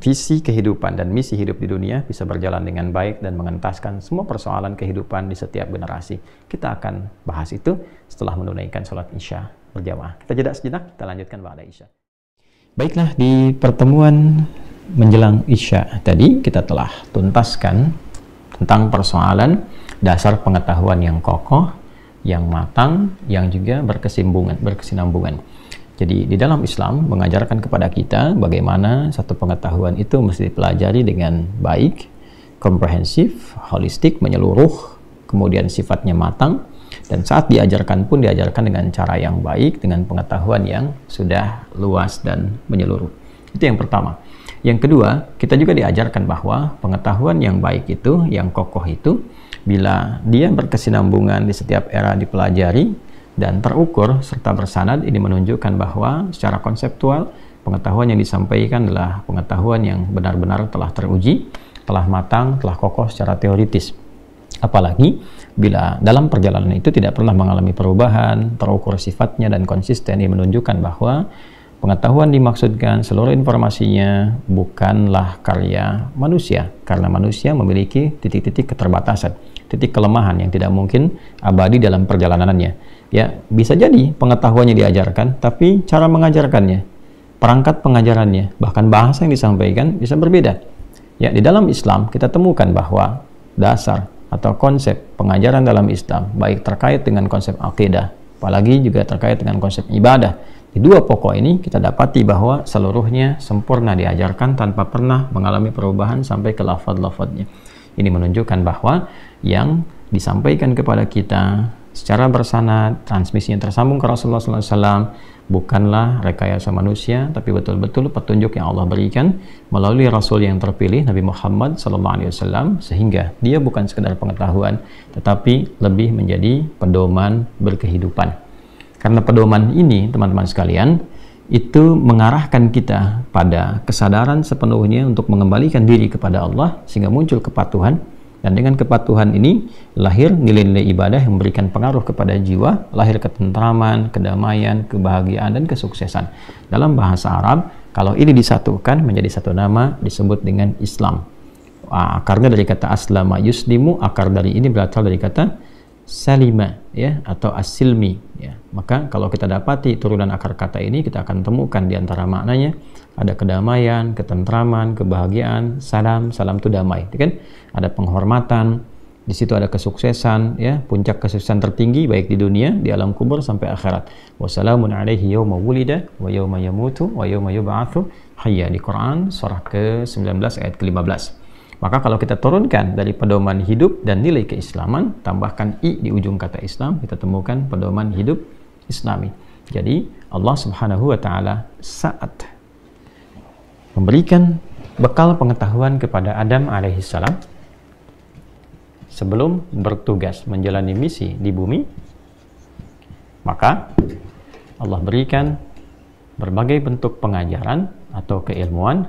visi kehidupan dan misi hidup di dunia bisa berjalan dengan baik dan mengentaskan semua persoalan kehidupan di setiap generasi. Kita akan bahas itu setelah menunaikan sholat isya berjamaah. Kita jeda sejenak, kita lanjutkan ba'da isya. Baiklah, di pertemuan menjelang isya tadi kita telah tuntaskan tentang persoalan dasar pengetahuan yang kokoh yang matang yang juga berkesimbungan, berkesinambungan. Jadi di dalam Islam mengajarkan kepada kita bagaimana satu pengetahuan itu mesti dipelajari dengan baik, komprehensif, holistik, menyeluruh, kemudian sifatnya matang dan saat diajarkan pun diajarkan dengan cara yang baik dengan pengetahuan yang sudah luas dan menyeluruh. Itu yang pertama. Yang kedua, kita juga diajarkan bahwa pengetahuan yang baik itu, yang kokoh itu Bila dia berkesinambungan di setiap era dipelajari dan terukur serta bersanad, ini menunjukkan bahwa secara konseptual pengetahuan yang disampaikan adalah pengetahuan yang benar-benar telah teruji, telah matang, telah kokoh secara teoritis. Apalagi bila dalam perjalanan itu tidak pernah mengalami perubahan, terukur sifatnya dan konsisten, ini menunjukkan bahwa Pengetahuan dimaksudkan seluruh informasinya bukanlah karya manusia, karena manusia memiliki titik-titik keterbatasan titik kelemahan yang tidak mungkin abadi dalam perjalanannya. Ya, bisa jadi pengetahuannya diajarkan, tapi cara mengajarkannya, perangkat pengajarannya, bahkan bahasa yang disampaikan bisa berbeda. Ya, di dalam Islam kita temukan bahwa dasar atau konsep pengajaran dalam Islam baik terkait dengan konsep akidah, apalagi juga terkait dengan konsep ibadah. Di dua pokok ini kita dapati bahwa seluruhnya sempurna diajarkan tanpa pernah mengalami perubahan sampai ke lafad-lafadnya. Ini menunjukkan bahwa yang disampaikan kepada kita secara bersanad, transmisinya tersambung ke Rasulullah SAW, bukanlah rekayasa manusia, tapi betul-betul petunjuk yang Allah berikan melalui Rasul yang terpilih, Nabi Muhammad SAW, sehingga dia bukan sekedar pengetahuan, tetapi lebih menjadi pedoman berkehidupan. Karena pedoman ini, teman-teman sekalian, itu mengarahkan kita pada kesadaran sepenuhnya untuk mengembalikan diri kepada Allah sehingga muncul kepatuhan dan dengan kepatuhan ini lahir nilai-nilai ibadah yang memberikan pengaruh kepada jiwa, lahir ketentraman, kedamaian, kebahagiaan dan kesuksesan. Dalam bahasa Arab, kalau ini disatukan menjadi satu nama disebut dengan Islam. Akarnya dari kata aslama yuslimu, akar dari ini berasal dari kata salima ya atau asilmi ya. Maka kalau kita dapati turunan akar kata ini kita akan temukan di antara maknanya ada kedamaian, ketentraman, kebahagiaan, salam, salam itu damai, ya kan? Ada penghormatan, di situ ada kesuksesan, ya, puncak kesuksesan tertinggi baik di dunia, di alam kubur sampai akhirat. Wassalamun alaihi yauma wulida wa yauma yamutu wa yauma yub'atsu hayya di Quran surah ke-19 ayat ke-15. Maka kalau kita turunkan dari pedoman hidup dan nilai keislaman, tambahkan i di ujung kata Islam, kita temukan pedoman hidup Islami. Jadi Allah Subhanahu wa taala saat memberikan bekal pengetahuan kepada Adam alaihissalam sebelum bertugas menjalani misi di bumi, maka Allah berikan berbagai bentuk pengajaran atau keilmuan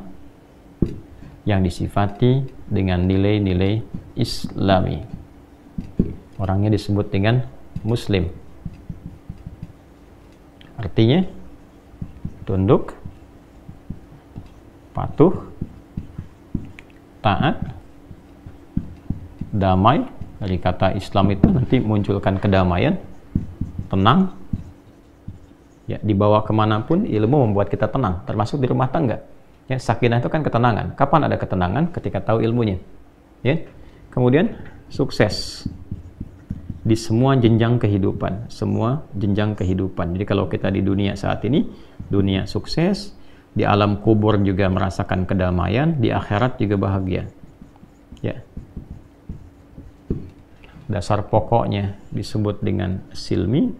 yang disifati dengan nilai-nilai Islami. Orangnya disebut dengan Muslim. Artinya, tunduk patuh, taat, damai. Dari kata Islam itu nanti munculkan kedamaian, tenang. Ya, dibawa kemanapun ilmu membuat kita tenang, termasuk di rumah tangga. Ya, sakinah itu kan ketenangan. Kapan ada ketenangan? Ketika tahu ilmunya. Ya. Kemudian sukses di semua jenjang kehidupan, semua jenjang kehidupan. Jadi kalau kita di dunia saat ini, dunia sukses, di alam kubur juga merasakan kedamaian, di akhirat juga bahagia. Ya. Dasar pokoknya disebut dengan silmi,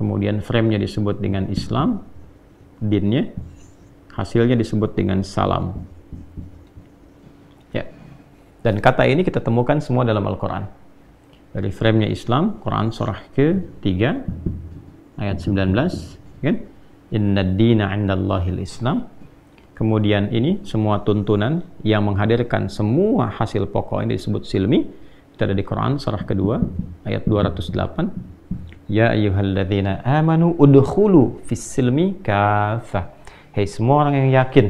kemudian framenya disebut dengan Islam, dinnya, hasilnya disebut dengan salam. Ya. Dan kata ini kita temukan semua dalam Al-Quran. Dari framenya Islam, Quran surah ke-3, ayat 19, kan? Inna dina indallahi Islam. Kemudian ini semua tuntunan yang menghadirkan semua hasil pokok ini disebut silmi. Kita ada di Quran surah kedua ayat 208. Ya ayyuhalladzina amanu udkhulu fis silmi kafah. Hei semua orang yang yakin,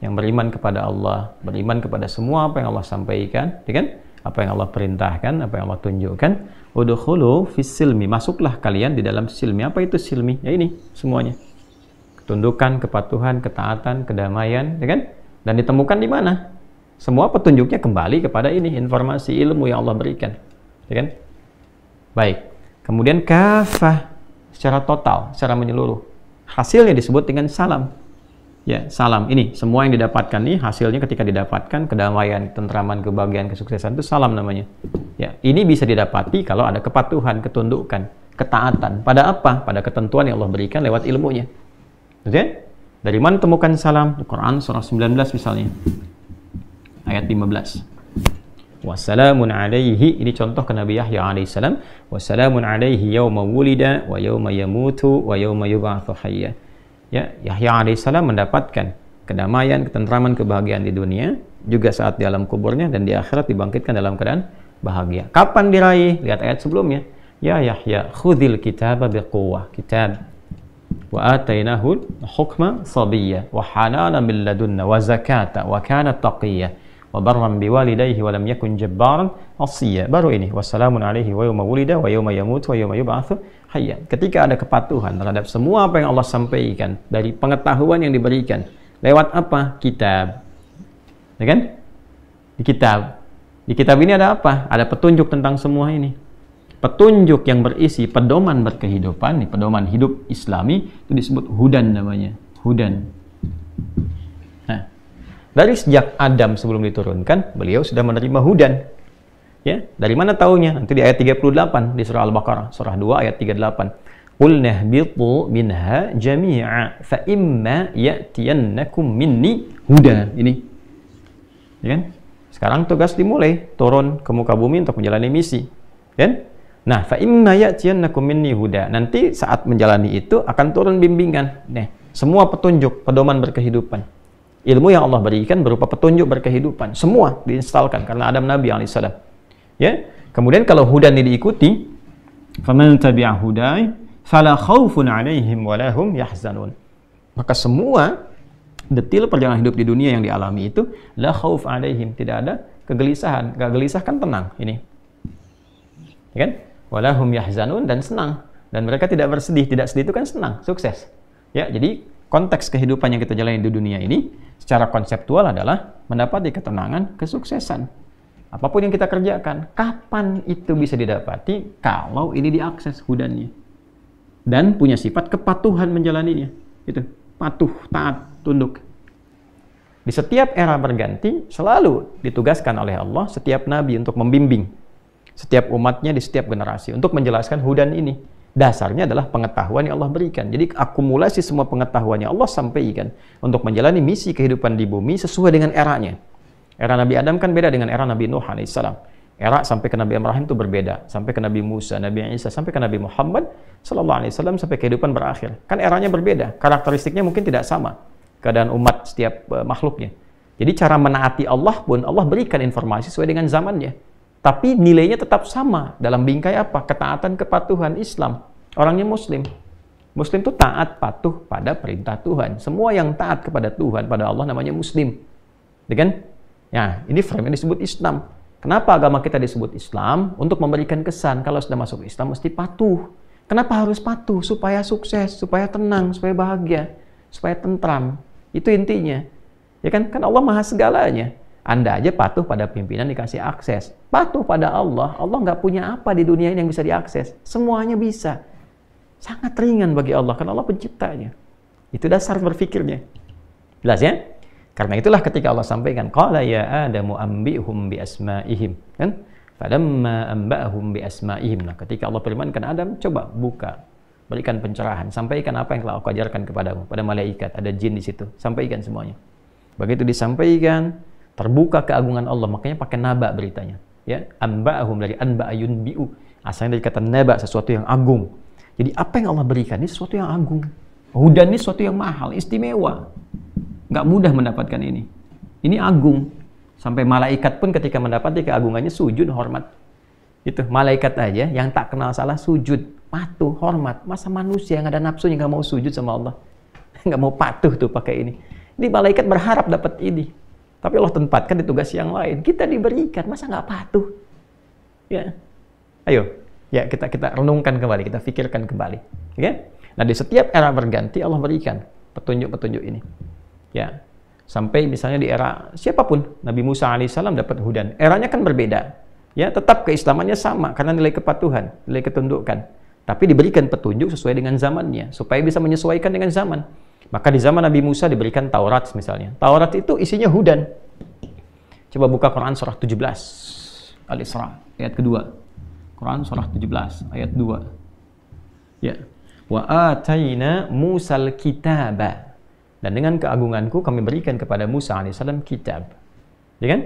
yang beriman kepada Allah, beriman kepada semua apa yang Allah sampaikan, ya kan? Apa yang Allah perintahkan, apa yang Allah tunjukkan. Udkhulu fis silmi, masuklah kalian di dalam silmi. Apa itu silmi? Ya ini semuanya. Tundukan, kepatuhan, ketaatan, kedamaian, ya kan? Dan ditemukan di mana? Semua petunjuknya kembali kepada ini informasi ilmu yang Allah berikan, ya kan? Baik. Kemudian kafah secara total, secara menyeluruh. Hasilnya disebut dengan salam. Ya, salam ini semua yang didapatkan nih hasilnya ketika didapatkan kedamaian, tentraman, kebahagiaan, kesuksesan itu salam namanya. Ya, ini bisa didapati kalau ada kepatuhan, ketundukan, ketaatan. Pada apa? Pada ketentuan yang Allah berikan lewat ilmunya. Betul? Dari mana temukan salam? Quran surah 19 misalnya. Ayat 15. Wassalamun alaihi ini contoh ke Nabi Yahya alaihi salam. Wassalamun alaihi yauma wulida wa yauma yamutu wa yauma yub'atsu hayya. Ya, Yahya alaihi salam mendapatkan kedamaian, ketentraman, kebahagiaan di dunia, juga saat di alam kuburnya dan di akhirat dibangkitkan dalam keadaan bahagia. Kapan diraih? Lihat ayat sebelumnya. Ya Yahya, khudil kitaba biquwwah. Kitab wa atainahu hukma sabiyya wa hananan min ladunna wa zakata wa kana taqiyya wa barran biwalidayhi wa lam yakun jabbaran asiyya baru ini wassalamun alaihi wa yawma wulida wa yawma yamut wa yawma yub'ath hayya ketika ada kepatuhan terhadap semua apa yang Allah sampaikan dari pengetahuan yang diberikan lewat apa kitab ya kan di kitab di kitab ini ada apa ada petunjuk tentang semua ini petunjuk yang berisi pedoman berkehidupan, nih, pedoman hidup islami itu disebut hudan namanya. Hudan. Nah, dari sejak Adam sebelum diturunkan, beliau sudah menerima hudan. Ya, dari mana taunya? Nanti di ayat 38 di surah Al-Baqarah, surah 2 ayat 38. Qul nahbitu minha jami'a fa imma ya'tiyannakum minni huda. Ini. Ya kan? Sekarang tugas dimulai, turun ke muka bumi untuk menjalani misi. Kan? Nah, fa inna ya'tiyannakum minni huda. Nanti saat menjalani itu akan turun bimbingan. Nih, semua petunjuk, pedoman berkehidupan. Ilmu yang Allah berikan berupa petunjuk berkehidupan. Semua diinstalkan karena Adam Nabi alaihissalam. Ya. Kemudian kalau huda ini diikuti, faman tabi'a hudai fala khaufun 'alaihim wa lahum yahzanun. Maka semua detil perjalanan hidup di dunia yang dialami itu la khauf 'alaihim, tidak ada kegelisahan. Enggak gelisah kan tenang ini. Ya kan? walahum yahzanun dan senang dan mereka tidak bersedih tidak sedih itu kan senang sukses ya jadi konteks kehidupan yang kita jalani di dunia ini secara konseptual adalah mendapati ketenangan kesuksesan apapun yang kita kerjakan kapan itu bisa didapati kalau ini diakses hudannya dan punya sifat kepatuhan menjalaninya itu patuh taat tunduk di setiap era berganti selalu ditugaskan oleh Allah setiap nabi untuk membimbing setiap umatnya di setiap generasi untuk menjelaskan hudan ini. Dasarnya adalah pengetahuan yang Allah berikan. Jadi akumulasi semua pengetahuannya yang Allah sampaikan untuk menjalani misi kehidupan di bumi sesuai dengan eranya. Era Nabi Adam kan beda dengan era Nabi Nuh alaihissalam. Era sampai ke Nabi Ibrahim itu berbeda, sampai ke Nabi Musa, Nabi Isa, sampai ke Nabi Muhammad sallallahu alaihi wasallam sampai kehidupan berakhir. Kan eranya berbeda, karakteristiknya mungkin tidak sama keadaan umat setiap eh, makhluknya. Jadi cara menaati Allah pun Allah berikan informasi sesuai dengan zamannya. Tapi nilainya tetap sama dalam bingkai apa? Ketaatan kepatuhan Islam. Orangnya Muslim. Muslim itu taat patuh pada perintah Tuhan. Semua yang taat kepada Tuhan, pada Allah namanya Muslim. dengan iya Ya, ini frame yang disebut Islam. Kenapa agama kita disebut Islam? Untuk memberikan kesan kalau sudah masuk Islam mesti patuh. Kenapa harus patuh? Supaya sukses, supaya tenang, supaya bahagia, supaya tentram. Itu intinya. Ya kan? Kan Allah maha segalanya. Anda aja patuh pada pimpinan dikasih akses. Patuh pada Allah, Allah nggak punya apa di dunia ini yang bisa diakses. Semuanya bisa. Sangat ringan bagi Allah, karena Allah penciptanya. Itu dasar berpikirnya. Jelas ya? Karena itulah ketika Allah sampaikan, Qala ya Adamu ambihum bi asma'ihim. Kan? Falamma amba'hum bi asma'ihim. Nah, ketika Allah firmankan, Adam, coba buka. Berikan pencerahan. Sampaikan apa yang telah aku ajarkan kepadamu. Pada malaikat, ada jin di situ. Sampaikan semuanya. Begitu disampaikan, terbuka keagungan Allah makanya pakai naba beritanya ya amba'ahum dari anba ayun biu asalnya dari kata naba sesuatu yang agung jadi apa yang Allah berikan ini sesuatu yang agung hudan ini sesuatu yang mahal istimewa nggak mudah mendapatkan ini ini agung sampai malaikat pun ketika mendapati keagungannya sujud hormat itu malaikat aja yang tak kenal salah sujud patuh hormat masa manusia yang ada nafsu yang nggak mau sujud sama Allah nggak mau patuh tuh pakai ini ini malaikat berharap dapat ini tapi Allah tempatkan di tugas yang lain. Kita diberikan, masa nggak patuh? Ya. Ayo, ya kita kita renungkan kembali, kita pikirkan kembali. Oke? Ya. Nah, di setiap era berganti Allah berikan petunjuk-petunjuk ini. Ya. Sampai misalnya di era siapapun, Nabi Musa alaihissalam dapat hudan. Eranya kan berbeda. Ya, tetap keislamannya sama karena nilai kepatuhan, nilai ketundukan. Tapi diberikan petunjuk sesuai dengan zamannya supaya bisa menyesuaikan dengan zaman. Maka di zaman Nabi Musa diberikan Taurat misalnya. Taurat itu isinya hudan. Coba buka Quran surah 17 Al-Isra ayat kedua. Quran surah 17 ayat 2. Ya. Wa ataina Musal kitaba. Dan dengan keagunganku kami berikan kepada Musa alaihissalam kitab. Ya kan?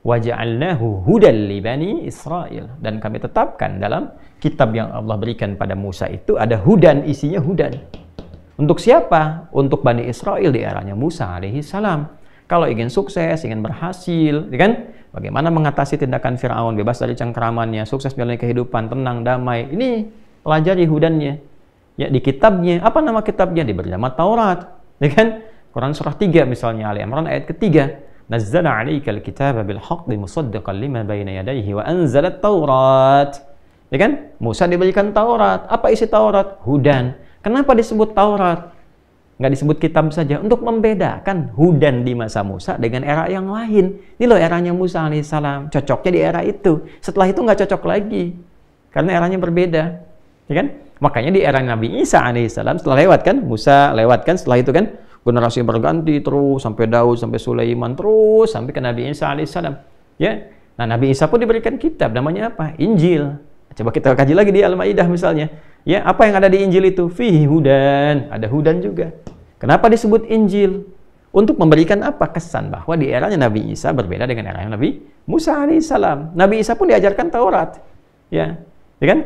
waja'alnahu hudal li bani Israel dan kami tetapkan dalam kitab yang Allah berikan pada Musa itu ada hudan isinya hudan untuk siapa? Untuk Bani Israel di eranya Musa alaihi salam. Kalau ingin sukses, ingin berhasil, ya kan? Bagaimana mengatasi tindakan Firaun, bebas dari cengkeramannya, sukses menjalani kehidupan, tenang, damai. Ini pelajari hudannya. Ya, di kitabnya. Apa nama kitabnya? Diberi nama Taurat. Ya kan? Quran surah 3 misalnya Ali Imran ayat ketiga. Nazzala 'alaikal kitaba bil haqqi musaddiqan lima baina yadayhi wa anzalat Taurat. Ya kan? Musa diberikan Taurat. Apa isi Taurat? Hudan Kenapa disebut Taurat? Nggak disebut kitab saja. Untuk membedakan hudan di masa Musa dengan era yang lain. Ini loh eranya Musa alaihissalam. Cocoknya di era itu. Setelah itu nggak cocok lagi. Karena eranya berbeda. Ya kan? Makanya di era Nabi Isa alaihissalam setelah lewat kan. Musa lewat kan. Setelah itu kan generasi berganti terus. Sampai Daud, sampai Sulaiman terus. Sampai ke Nabi Isa alaihissalam. Ya, Nah, Nabi Isa pun diberikan kitab, namanya apa? Injil. Coba kita kaji lagi di Al-Ma'idah misalnya. Ya, apa yang ada di Injil itu? Fihi hudan, ada hudan juga. Kenapa disebut Injil? Untuk memberikan apa? Kesan bahwa di eranya Nabi Isa berbeda dengan eranya Nabi Musa alaihissalam. Nabi Isa pun diajarkan Taurat. Ya, ya kan?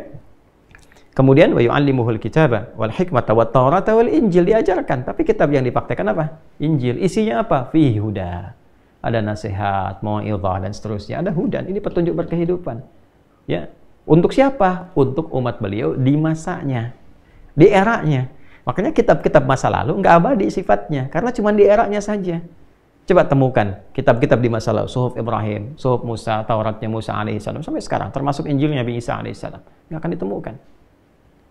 Kemudian wa yu'allimuhul kitaba wal hikmata wat taurata wal injil diajarkan, tapi kitab yang dipraktekkan apa? Injil. Isinya apa? Fihi huda. Ada nasihat, mau'izah dan seterusnya. Ada hudan. Ini petunjuk berkehidupan. Ya, untuk siapa? Untuk umat beliau di masanya, di eranya. Makanya kitab-kitab masa lalu nggak abadi sifatnya, karena cuma di eranya saja. Coba temukan kitab-kitab di masa lalu, Suhuf Ibrahim, Suhuf Musa, Tauratnya Musa alaihissalam sampai sekarang, termasuk Injilnya Nabi Isa alaihissalam, nggak akan ditemukan.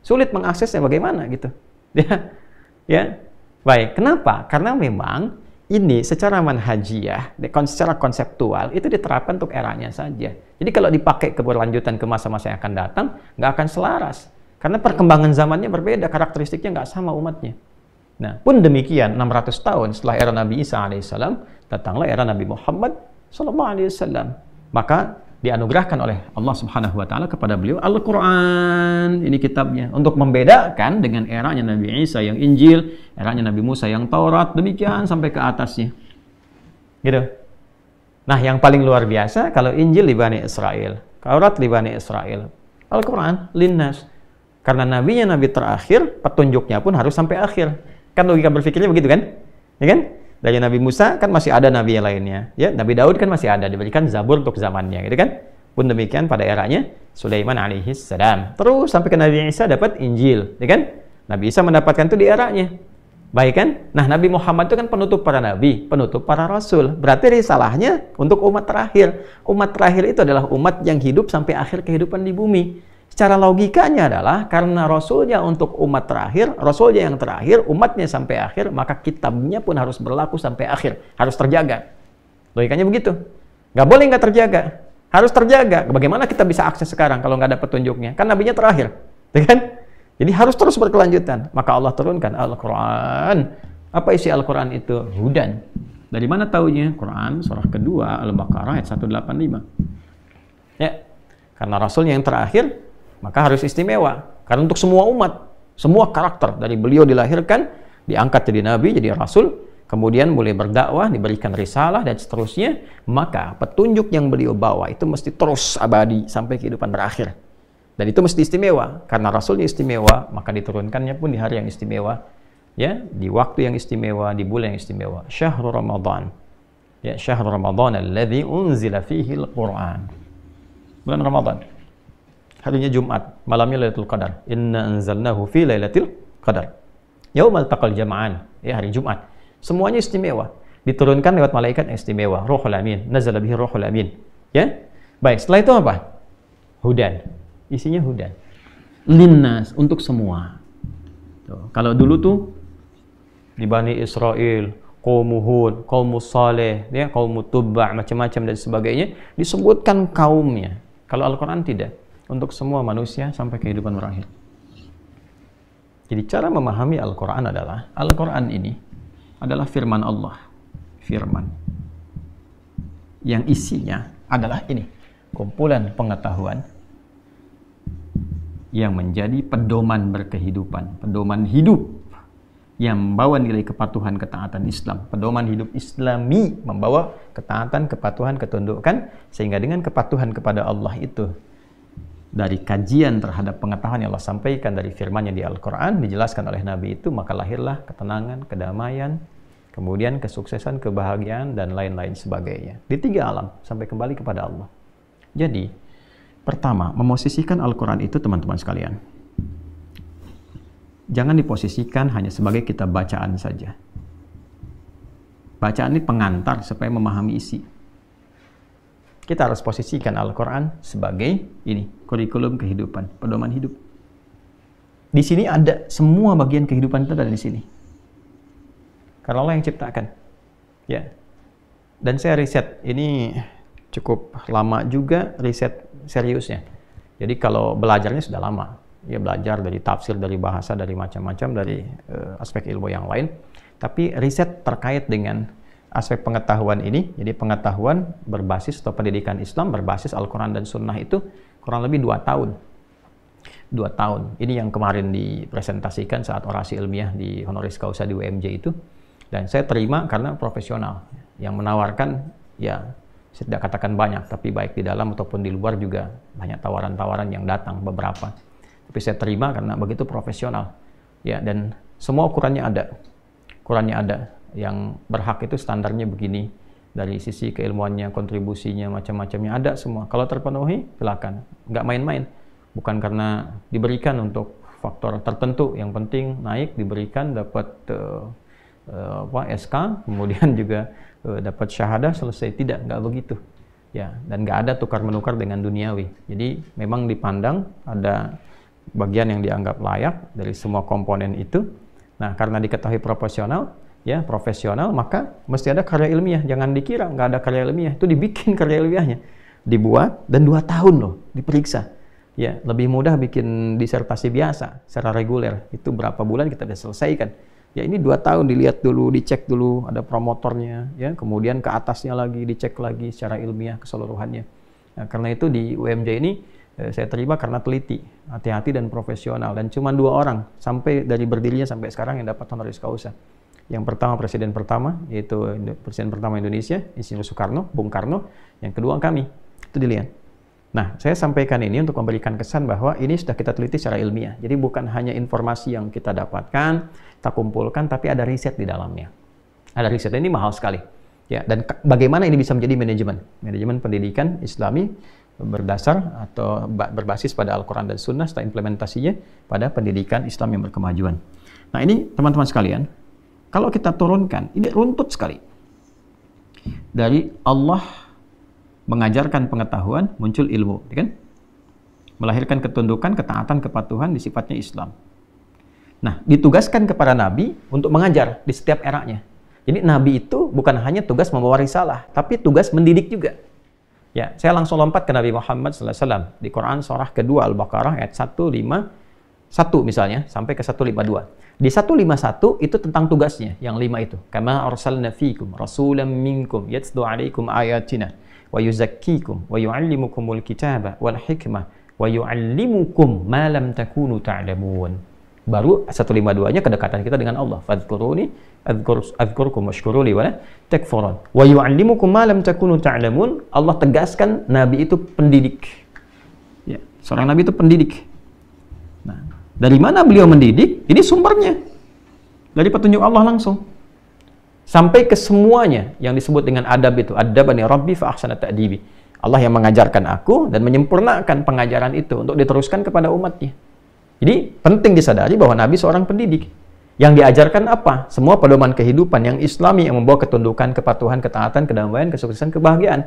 Sulit mengaksesnya bagaimana gitu. Ya, ya. Baik, kenapa? Karena memang ini secara manhajiah, secara konseptual itu diterapkan untuk eranya saja. Jadi kalau dipakai keberlanjutan ke masa-masa yang akan datang, nggak akan selaras. Karena perkembangan zamannya berbeda, karakteristiknya nggak sama umatnya. Nah, pun demikian 600 tahun setelah era Nabi Isa alaihissalam, datanglah era Nabi Muhammad sallallahu alaihi wasallam. Maka dianugerahkan oleh Allah Subhanahu wa taala kepada beliau Al-Qur'an. Ini kitabnya untuk membedakan dengan eranya Nabi Isa yang Injil, eranya Nabi Musa yang Taurat, demikian sampai ke atasnya. Gitu. Nah, yang paling luar biasa kalau Injil di Bani Israel, Taurat di Bani Israel, Al-Qur'an linnas. Karena nabinya nabi terakhir, petunjuknya pun harus sampai akhir. Kan logika berpikirnya begitu kan? Ya kan? dari Nabi Musa kan masih ada nabi yang lainnya ya Nabi Daud kan masih ada diberikan Zabur untuk zamannya gitu kan pun demikian pada eranya Sulaiman alaihi salam terus sampai ke Nabi Isa dapat Injil ya kan Nabi Isa mendapatkan itu di eranya baik kan nah Nabi Muhammad itu kan penutup para nabi penutup para rasul berarti risalahnya untuk umat terakhir umat terakhir itu adalah umat yang hidup sampai akhir kehidupan di bumi Secara logikanya adalah karena rasulnya untuk umat terakhir, rasulnya yang terakhir, umatnya sampai akhir, maka kitabnya pun harus berlaku sampai akhir, harus terjaga. Logikanya begitu. Gak boleh nggak terjaga, harus terjaga. Bagaimana kita bisa akses sekarang kalau nggak ada petunjuknya? Kan nabinya terakhir, ya kan? Jadi harus terus berkelanjutan. Maka Allah turunkan Al-Quran. Apa isi Al-Quran itu? Hudan. Dari mana taunya? Quran surah kedua Al-Baqarah ayat 185. Ya, karena Rasulnya yang terakhir, maka harus istimewa. Karena untuk semua umat, semua karakter dari beliau dilahirkan, diangkat jadi nabi, jadi rasul, kemudian boleh berdakwah, diberikan risalah dan seterusnya, maka petunjuk yang beliau bawa itu mesti terus abadi sampai kehidupan berakhir. Dan itu mesti istimewa, karena rasulnya istimewa, maka diturunkannya pun di hari yang istimewa, ya, di waktu yang istimewa, di bulan yang istimewa, syahrul Ramadan. Ya, syahrul Ramadan yang unzila fihi al-Qur'an. Bulan Ramadan harinya Jumat, malamnya Lailatul Qadar. Inna anzalnahu fi Lailatul Qadar. Yaumal taqal jama'an, ya hari Jumat. Semuanya istimewa. Diturunkan lewat malaikat istimewa, Ruhul Amin, nazala bihi Ruhul Amin. Ya? Baik, setelah itu apa? Hudan. Isinya hudan. Linnas untuk semua. Tuh. Kalau dulu tuh di Bani Israel, kaum Hud, kaum Saleh, ya, kaum Tubba, macam-macam dan sebagainya disebutkan kaumnya. Kalau Al-Qur'an tidak untuk semua manusia sampai kehidupan berakhir. Jadi cara memahami Al-Quran adalah, Al-Quran ini adalah firman Allah. Firman. Yang isinya adalah ini, kumpulan pengetahuan yang menjadi pedoman berkehidupan, pedoman hidup yang membawa nilai kepatuhan ketaatan Islam. Pedoman hidup Islami membawa ketaatan, kepatuhan, ketundukan sehingga dengan kepatuhan kepada Allah itu dari kajian terhadap pengetahuan yang Allah sampaikan dari firman yang di Al-Qur'an dijelaskan oleh Nabi itu maka lahirlah ketenangan, kedamaian, kemudian kesuksesan, kebahagiaan dan lain-lain sebagainya. Di tiga alam sampai kembali kepada Allah. Jadi, pertama, memosisikan Al-Qur'an itu teman-teman sekalian. Jangan diposisikan hanya sebagai kita bacaan saja. Bacaan ini pengantar supaya memahami isi kita harus posisikan Al-Quran sebagai ini, kurikulum kehidupan, pedoman hidup. Di sini ada semua bagian kehidupan kita ada di sini. Karena Allah yang ciptakan. Ya. Dan saya riset, ini cukup lama juga riset seriusnya. Jadi kalau belajarnya sudah lama, ya belajar dari tafsir, dari bahasa, dari macam-macam, dari uh, aspek ilmu yang lain. Tapi riset terkait dengan aspek pengetahuan ini, jadi pengetahuan berbasis atau pendidikan Islam berbasis Al-Quran dan Sunnah itu kurang lebih dua tahun. Dua tahun. Ini yang kemarin dipresentasikan saat orasi ilmiah di Honoris Causa di UMJ itu. Dan saya terima karena profesional yang menawarkan ya saya tidak katakan banyak, tapi baik di dalam ataupun di luar juga banyak tawaran-tawaran yang datang beberapa. Tapi saya terima karena begitu profesional. Ya, dan semua ukurannya ada. Ukurannya ada yang berhak itu standarnya begini dari sisi keilmuannya, kontribusinya, macam-macamnya ada semua. Kalau terpenuhi, silakan. Nggak main-main. Bukan karena diberikan untuk faktor tertentu. Yang penting naik, diberikan, dapat uh, eh, uh, eh, SK, kemudian juga uh, dapat syahadah, selesai. Tidak, nggak begitu. Ya, dan nggak ada tukar menukar dengan duniawi. Jadi memang dipandang ada bagian yang dianggap layak dari semua komponen itu. Nah, karena diketahui proporsional, ya profesional maka mesti ada karya ilmiah jangan dikira nggak ada karya ilmiah itu dibikin karya ilmiahnya dibuat dan dua tahun loh diperiksa ya lebih mudah bikin disertasi biasa secara reguler itu berapa bulan kita udah selesaikan ya ini dua tahun dilihat dulu dicek dulu ada promotornya ya kemudian ke atasnya lagi dicek lagi secara ilmiah keseluruhannya nah, karena itu di UMJ ini eh, saya terima karena teliti hati-hati dan profesional dan cuma dua orang sampai dari berdirinya sampai sekarang yang dapat honoris causa yang pertama presiden pertama yaitu presiden pertama Indonesia Insinyur Soekarno, Bung Karno. Yang kedua kami. Itu dilihat. Nah, saya sampaikan ini untuk memberikan kesan bahwa ini sudah kita teliti secara ilmiah. Jadi bukan hanya informasi yang kita dapatkan, kita kumpulkan, tapi ada riset di dalamnya. Ada riset ini mahal sekali. Ya, dan bagaimana ini bisa menjadi manajemen? Manajemen pendidikan Islami berdasar atau berbasis pada Al-Quran dan Sunnah serta implementasinya pada pendidikan Islam yang berkemajuan. Nah ini teman-teman sekalian, kalau kita turunkan, ini runtut sekali. Dari Allah mengajarkan pengetahuan, muncul ilmu, ya kan? Melahirkan ketundukan, ketaatan, kepatuhan di sifatnya Islam. Nah, ditugaskan kepada Nabi untuk mengajar di setiap eranya. Jadi Nabi itu bukan hanya tugas membawa risalah, tapi tugas mendidik juga. Ya, saya langsung lompat ke Nabi Muhammad SAW di Quran surah kedua Al-Baqarah ayat 1, 5, misalnya sampai ke 152. Di 151 itu tentang tugasnya yang lima itu. Kama arsalna fikum rasulam minkum yatsdu alaikum ayatina wa yuzakkikum wa yuallimukumul kitaba wal hikmah wa yuallimukum ma lam takunu ta'lamun. Baru 152-nya kedekatan kita dengan Allah. Fadhkuruni adzkurkum washkuruli wa takfurun. Wa yuallimukum ma lam takunu ta'lamun. Allah tegaskan nabi itu pendidik. Ya, seorang nabi itu pendidik dari mana beliau mendidik? Ini sumbernya. Dari petunjuk Allah langsung. Sampai ke semuanya yang disebut dengan adab itu. Adabani Rabbi fa'ahsana ta'dibi. Allah yang mengajarkan aku dan menyempurnakan pengajaran itu untuk diteruskan kepada umatnya. Jadi penting disadari bahwa Nabi seorang pendidik. Yang diajarkan apa? Semua pedoman kehidupan yang islami yang membawa ketundukan, kepatuhan, ketaatan, kedamaian, kesuksesan, kebahagiaan.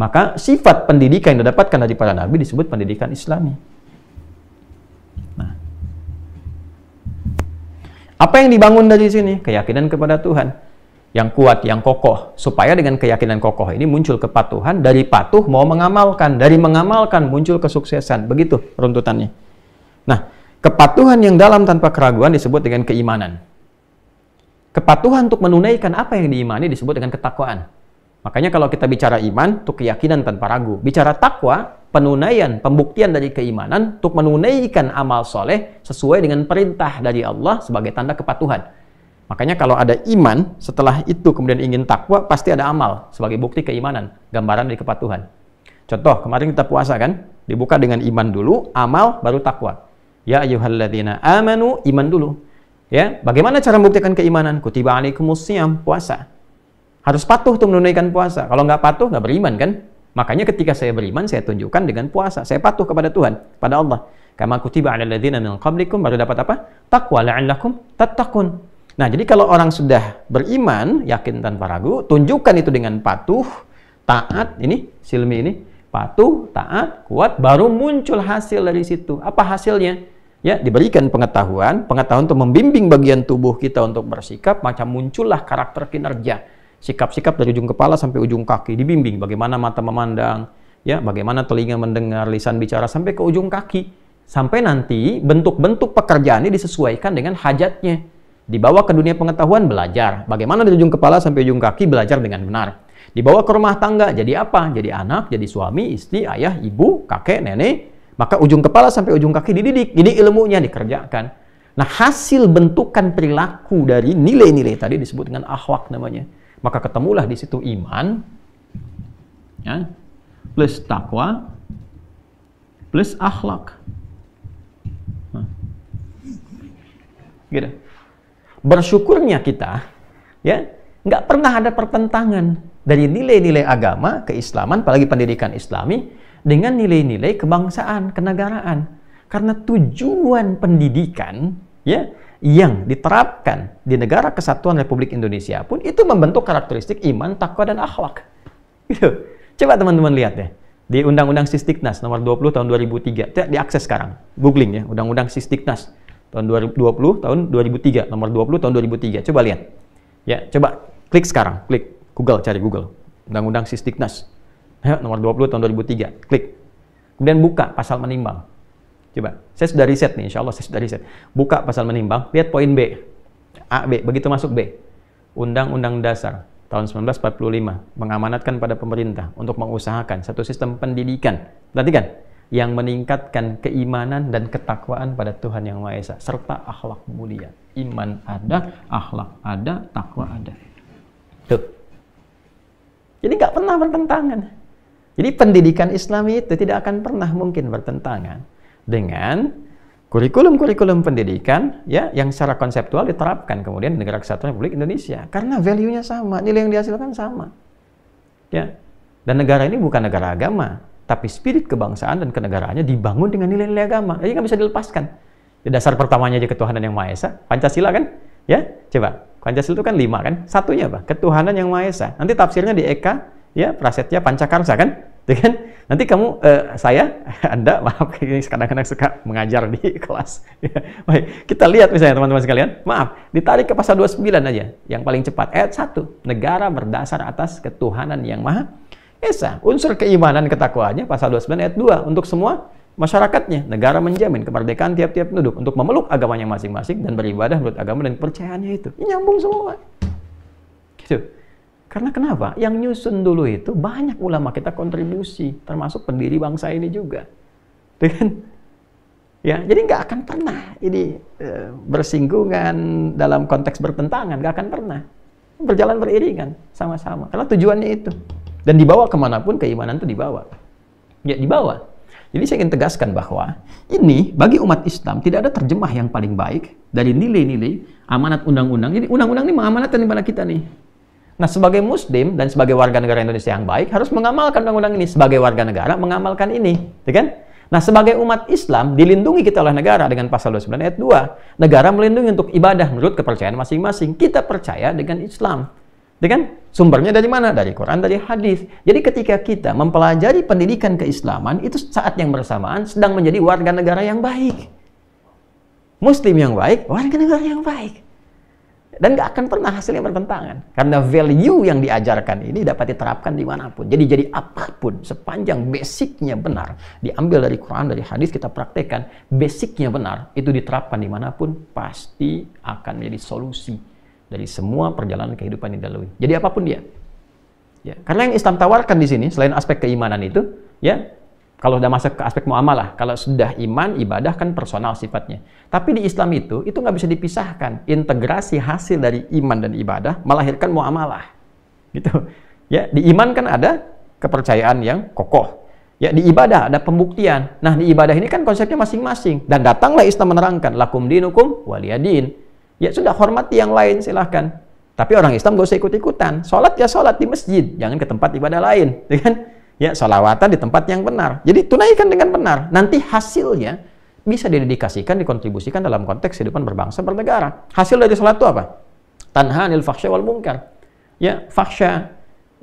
Maka sifat pendidikan yang didapatkan dari para nabi disebut pendidikan islami. Apa yang dibangun dari sini? Keyakinan kepada Tuhan yang kuat, yang kokoh, supaya dengan keyakinan kokoh ini muncul kepatuhan, dari patuh mau mengamalkan, dari mengamalkan muncul kesuksesan. Begitu runtutannya. Nah, kepatuhan yang dalam tanpa keraguan disebut dengan keimanan. Kepatuhan untuk menunaikan apa yang diimani disebut dengan ketakwaan. Makanya kalau kita bicara iman, itu keyakinan tanpa ragu. Bicara takwa, penunaian, pembuktian dari keimanan untuk menunaikan amal soleh sesuai dengan perintah dari Allah sebagai tanda kepatuhan. Makanya kalau ada iman, setelah itu kemudian ingin takwa, pasti ada amal sebagai bukti keimanan, gambaran dari kepatuhan. Contoh, kemarin kita puasa kan, dibuka dengan iman dulu, amal baru takwa. Ya ayuhalladzina amanu, iman dulu. Ya, bagaimana cara membuktikan keimanan? Kutiba alaikumus puasa. Harus patuh untuk menunaikan puasa. Kalau nggak patuh, nggak beriman kan? Makanya ketika saya beriman, saya tunjukkan dengan puasa. Saya patuh kepada Tuhan, pada Allah. Kama kutiba ala ladhina min qablikum, baru dapat apa? Taqwa la'allakum tattaqun. Nah, jadi kalau orang sudah beriman, yakin tanpa ragu, tunjukkan itu dengan patuh, taat, ini, silmi ini, patuh, taat, kuat, baru muncul hasil dari situ. Apa hasilnya? Ya, diberikan pengetahuan, pengetahuan untuk membimbing bagian tubuh kita untuk bersikap, macam muncullah karakter kinerja sikap-sikap dari ujung kepala sampai ujung kaki dibimbing bagaimana mata memandang, ya, bagaimana telinga mendengar, lisan bicara sampai ke ujung kaki. Sampai nanti bentuk-bentuk pekerjaannya disesuaikan dengan hajatnya. Dibawa ke dunia pengetahuan belajar, bagaimana dari ujung kepala sampai ujung kaki belajar dengan benar. Dibawa ke rumah tangga jadi apa? Jadi anak, jadi suami, istri, ayah, ibu, kakek, nenek. Maka ujung kepala sampai ujung kaki dididik, jadi ilmunya dikerjakan. Nah, hasil bentukan perilaku dari nilai-nilai tadi disebut dengan ahwak namanya. Maka ketemulah di situ iman ya, plus takwa plus akhlak. Nah. Gitu. Bersyukurnya kita ya nggak pernah ada pertentangan dari nilai-nilai agama, keislaman, apalagi pendidikan islami, dengan nilai-nilai kebangsaan, kenegaraan. Karena tujuan pendidikan, ya, yang diterapkan di negara kesatuan Republik Indonesia pun itu membentuk karakteristik iman, takwa, dan akhlak. Gitu. Coba teman-teman lihat deh. Di Undang-Undang Sistiknas nomor 20 tahun 2003. Tidak diakses sekarang. Googling ya. Undang-Undang Sistiknas tahun 20 tahun 2003. Nomor 20 tahun 2003. Coba lihat. Ya, coba klik sekarang. Klik Google, cari Google. Undang-Undang Sistiknas. Ya, nomor 20 tahun 2003. Klik. Kemudian buka pasal menimbang. Coba, saya sudah riset nih, insya Allah saya sudah riset. Buka pasal menimbang, lihat poin B. A, B, begitu masuk B. Undang-Undang Dasar tahun 1945 mengamanatkan pada pemerintah untuk mengusahakan satu sistem pendidikan. Perhatikan, yang meningkatkan keimanan dan ketakwaan pada Tuhan Yang Maha Esa serta akhlak mulia. Iman ada, akhlak ada, takwa ada. Tuh. Jadi nggak pernah bertentangan. Jadi pendidikan Islam itu tidak akan pernah mungkin bertentangan dengan kurikulum-kurikulum pendidikan ya yang secara konseptual diterapkan kemudian di negara kesatuan Republik Indonesia karena value-nya sama, nilai yang dihasilkan sama. Ya. Dan negara ini bukan negara agama, tapi spirit kebangsaan dan kenegaraannya dibangun dengan nilai-nilai agama. Jadi nggak bisa dilepaskan. Di dasar pertamanya aja ketuhanan yang Maha Esa, Pancasila kan? Ya, coba. Pancasila itu kan lima kan? Satunya apa? Ketuhanan yang Maha Esa. Nanti tafsirnya di Eka, ya, prasetya Pancakarsa kan? ya kan? Nanti kamu, uh, saya, Anda, maaf, ini kadang-kadang suka mengajar di kelas. Baik, kita lihat misalnya teman-teman sekalian, maaf, ditarik ke pasal 29 aja, yang paling cepat, ayat 1, negara berdasar atas ketuhanan yang maha esa. Unsur keimanan ketakwaannya, pasal 29 ayat 2, untuk semua masyarakatnya, negara menjamin kemerdekaan tiap-tiap penduduk untuk memeluk agamanya masing-masing dan beribadah menurut agama dan kepercayaannya itu. Ini nyambung semua. Gitu. Karena kenapa? Yang nyusun dulu itu banyak ulama kita kontribusi, termasuk pendiri bangsa ini juga. Dengan ya, jadi nggak akan pernah ini e, bersinggungan dalam konteks bertentangan, nggak akan pernah. Berjalan beriringan sama-sama. Karena tujuannya itu. Dan dibawa kemanapun keimanan itu dibawa. Ya dibawa. Jadi saya ingin tegaskan bahwa ini bagi umat Islam tidak ada terjemah yang paling baik dari nilai-nilai amanat undang-undang. Jadi undang-undang ini mengamanatkan kepada kita nih Nah, sebagai muslim dan sebagai warga negara Indonesia yang baik harus mengamalkan undang-undang ini sebagai warga negara mengamalkan ini, ya kan? Nah, sebagai umat Islam dilindungi kita oleh negara dengan pasal 29 ayat 2. Negara melindungi untuk ibadah menurut kepercayaan masing-masing. Kita percaya dengan Islam. Ya kan? sumbernya dari mana? Dari Quran, dari hadis. Jadi ketika kita mempelajari pendidikan keislaman itu saat yang bersamaan sedang menjadi warga negara yang baik. Muslim yang baik, warga negara yang baik dan gak akan pernah hasilnya bertentangan karena value yang diajarkan ini dapat diterapkan dimanapun jadi jadi apapun sepanjang basicnya benar diambil dari Quran dari hadis kita praktekkan basicnya benar itu diterapkan dimanapun pasti akan menjadi solusi dari semua perjalanan kehidupan yang dilalui jadi apapun dia ya karena yang Islam tawarkan di sini selain aspek keimanan itu ya kalau sudah masuk ke aspek muamalah, kalau sudah iman, ibadah kan personal sifatnya. Tapi di Islam itu, itu nggak bisa dipisahkan. Integrasi hasil dari iman dan ibadah melahirkan muamalah. Gitu. Ya, di iman kan ada kepercayaan yang kokoh. Ya, di ibadah ada pembuktian. Nah, di ibadah ini kan konsepnya masing-masing. Dan datanglah Islam menerangkan, lakum dinukum waliyadin. Ya sudah, hormati yang lain silahkan. Tapi orang Islam gak usah ikut-ikutan. Sholat ya sholat di masjid, jangan ke tempat ibadah lain. Ya kan? ya solawatan di tempat yang benar. Jadi tunaikan dengan benar. Nanti hasilnya bisa didedikasikan, dikontribusikan dalam konteks kehidupan berbangsa, bernegara. Hasil dari sholat itu apa? Tanha anil fahsya wal munkar. Ya, fahsya,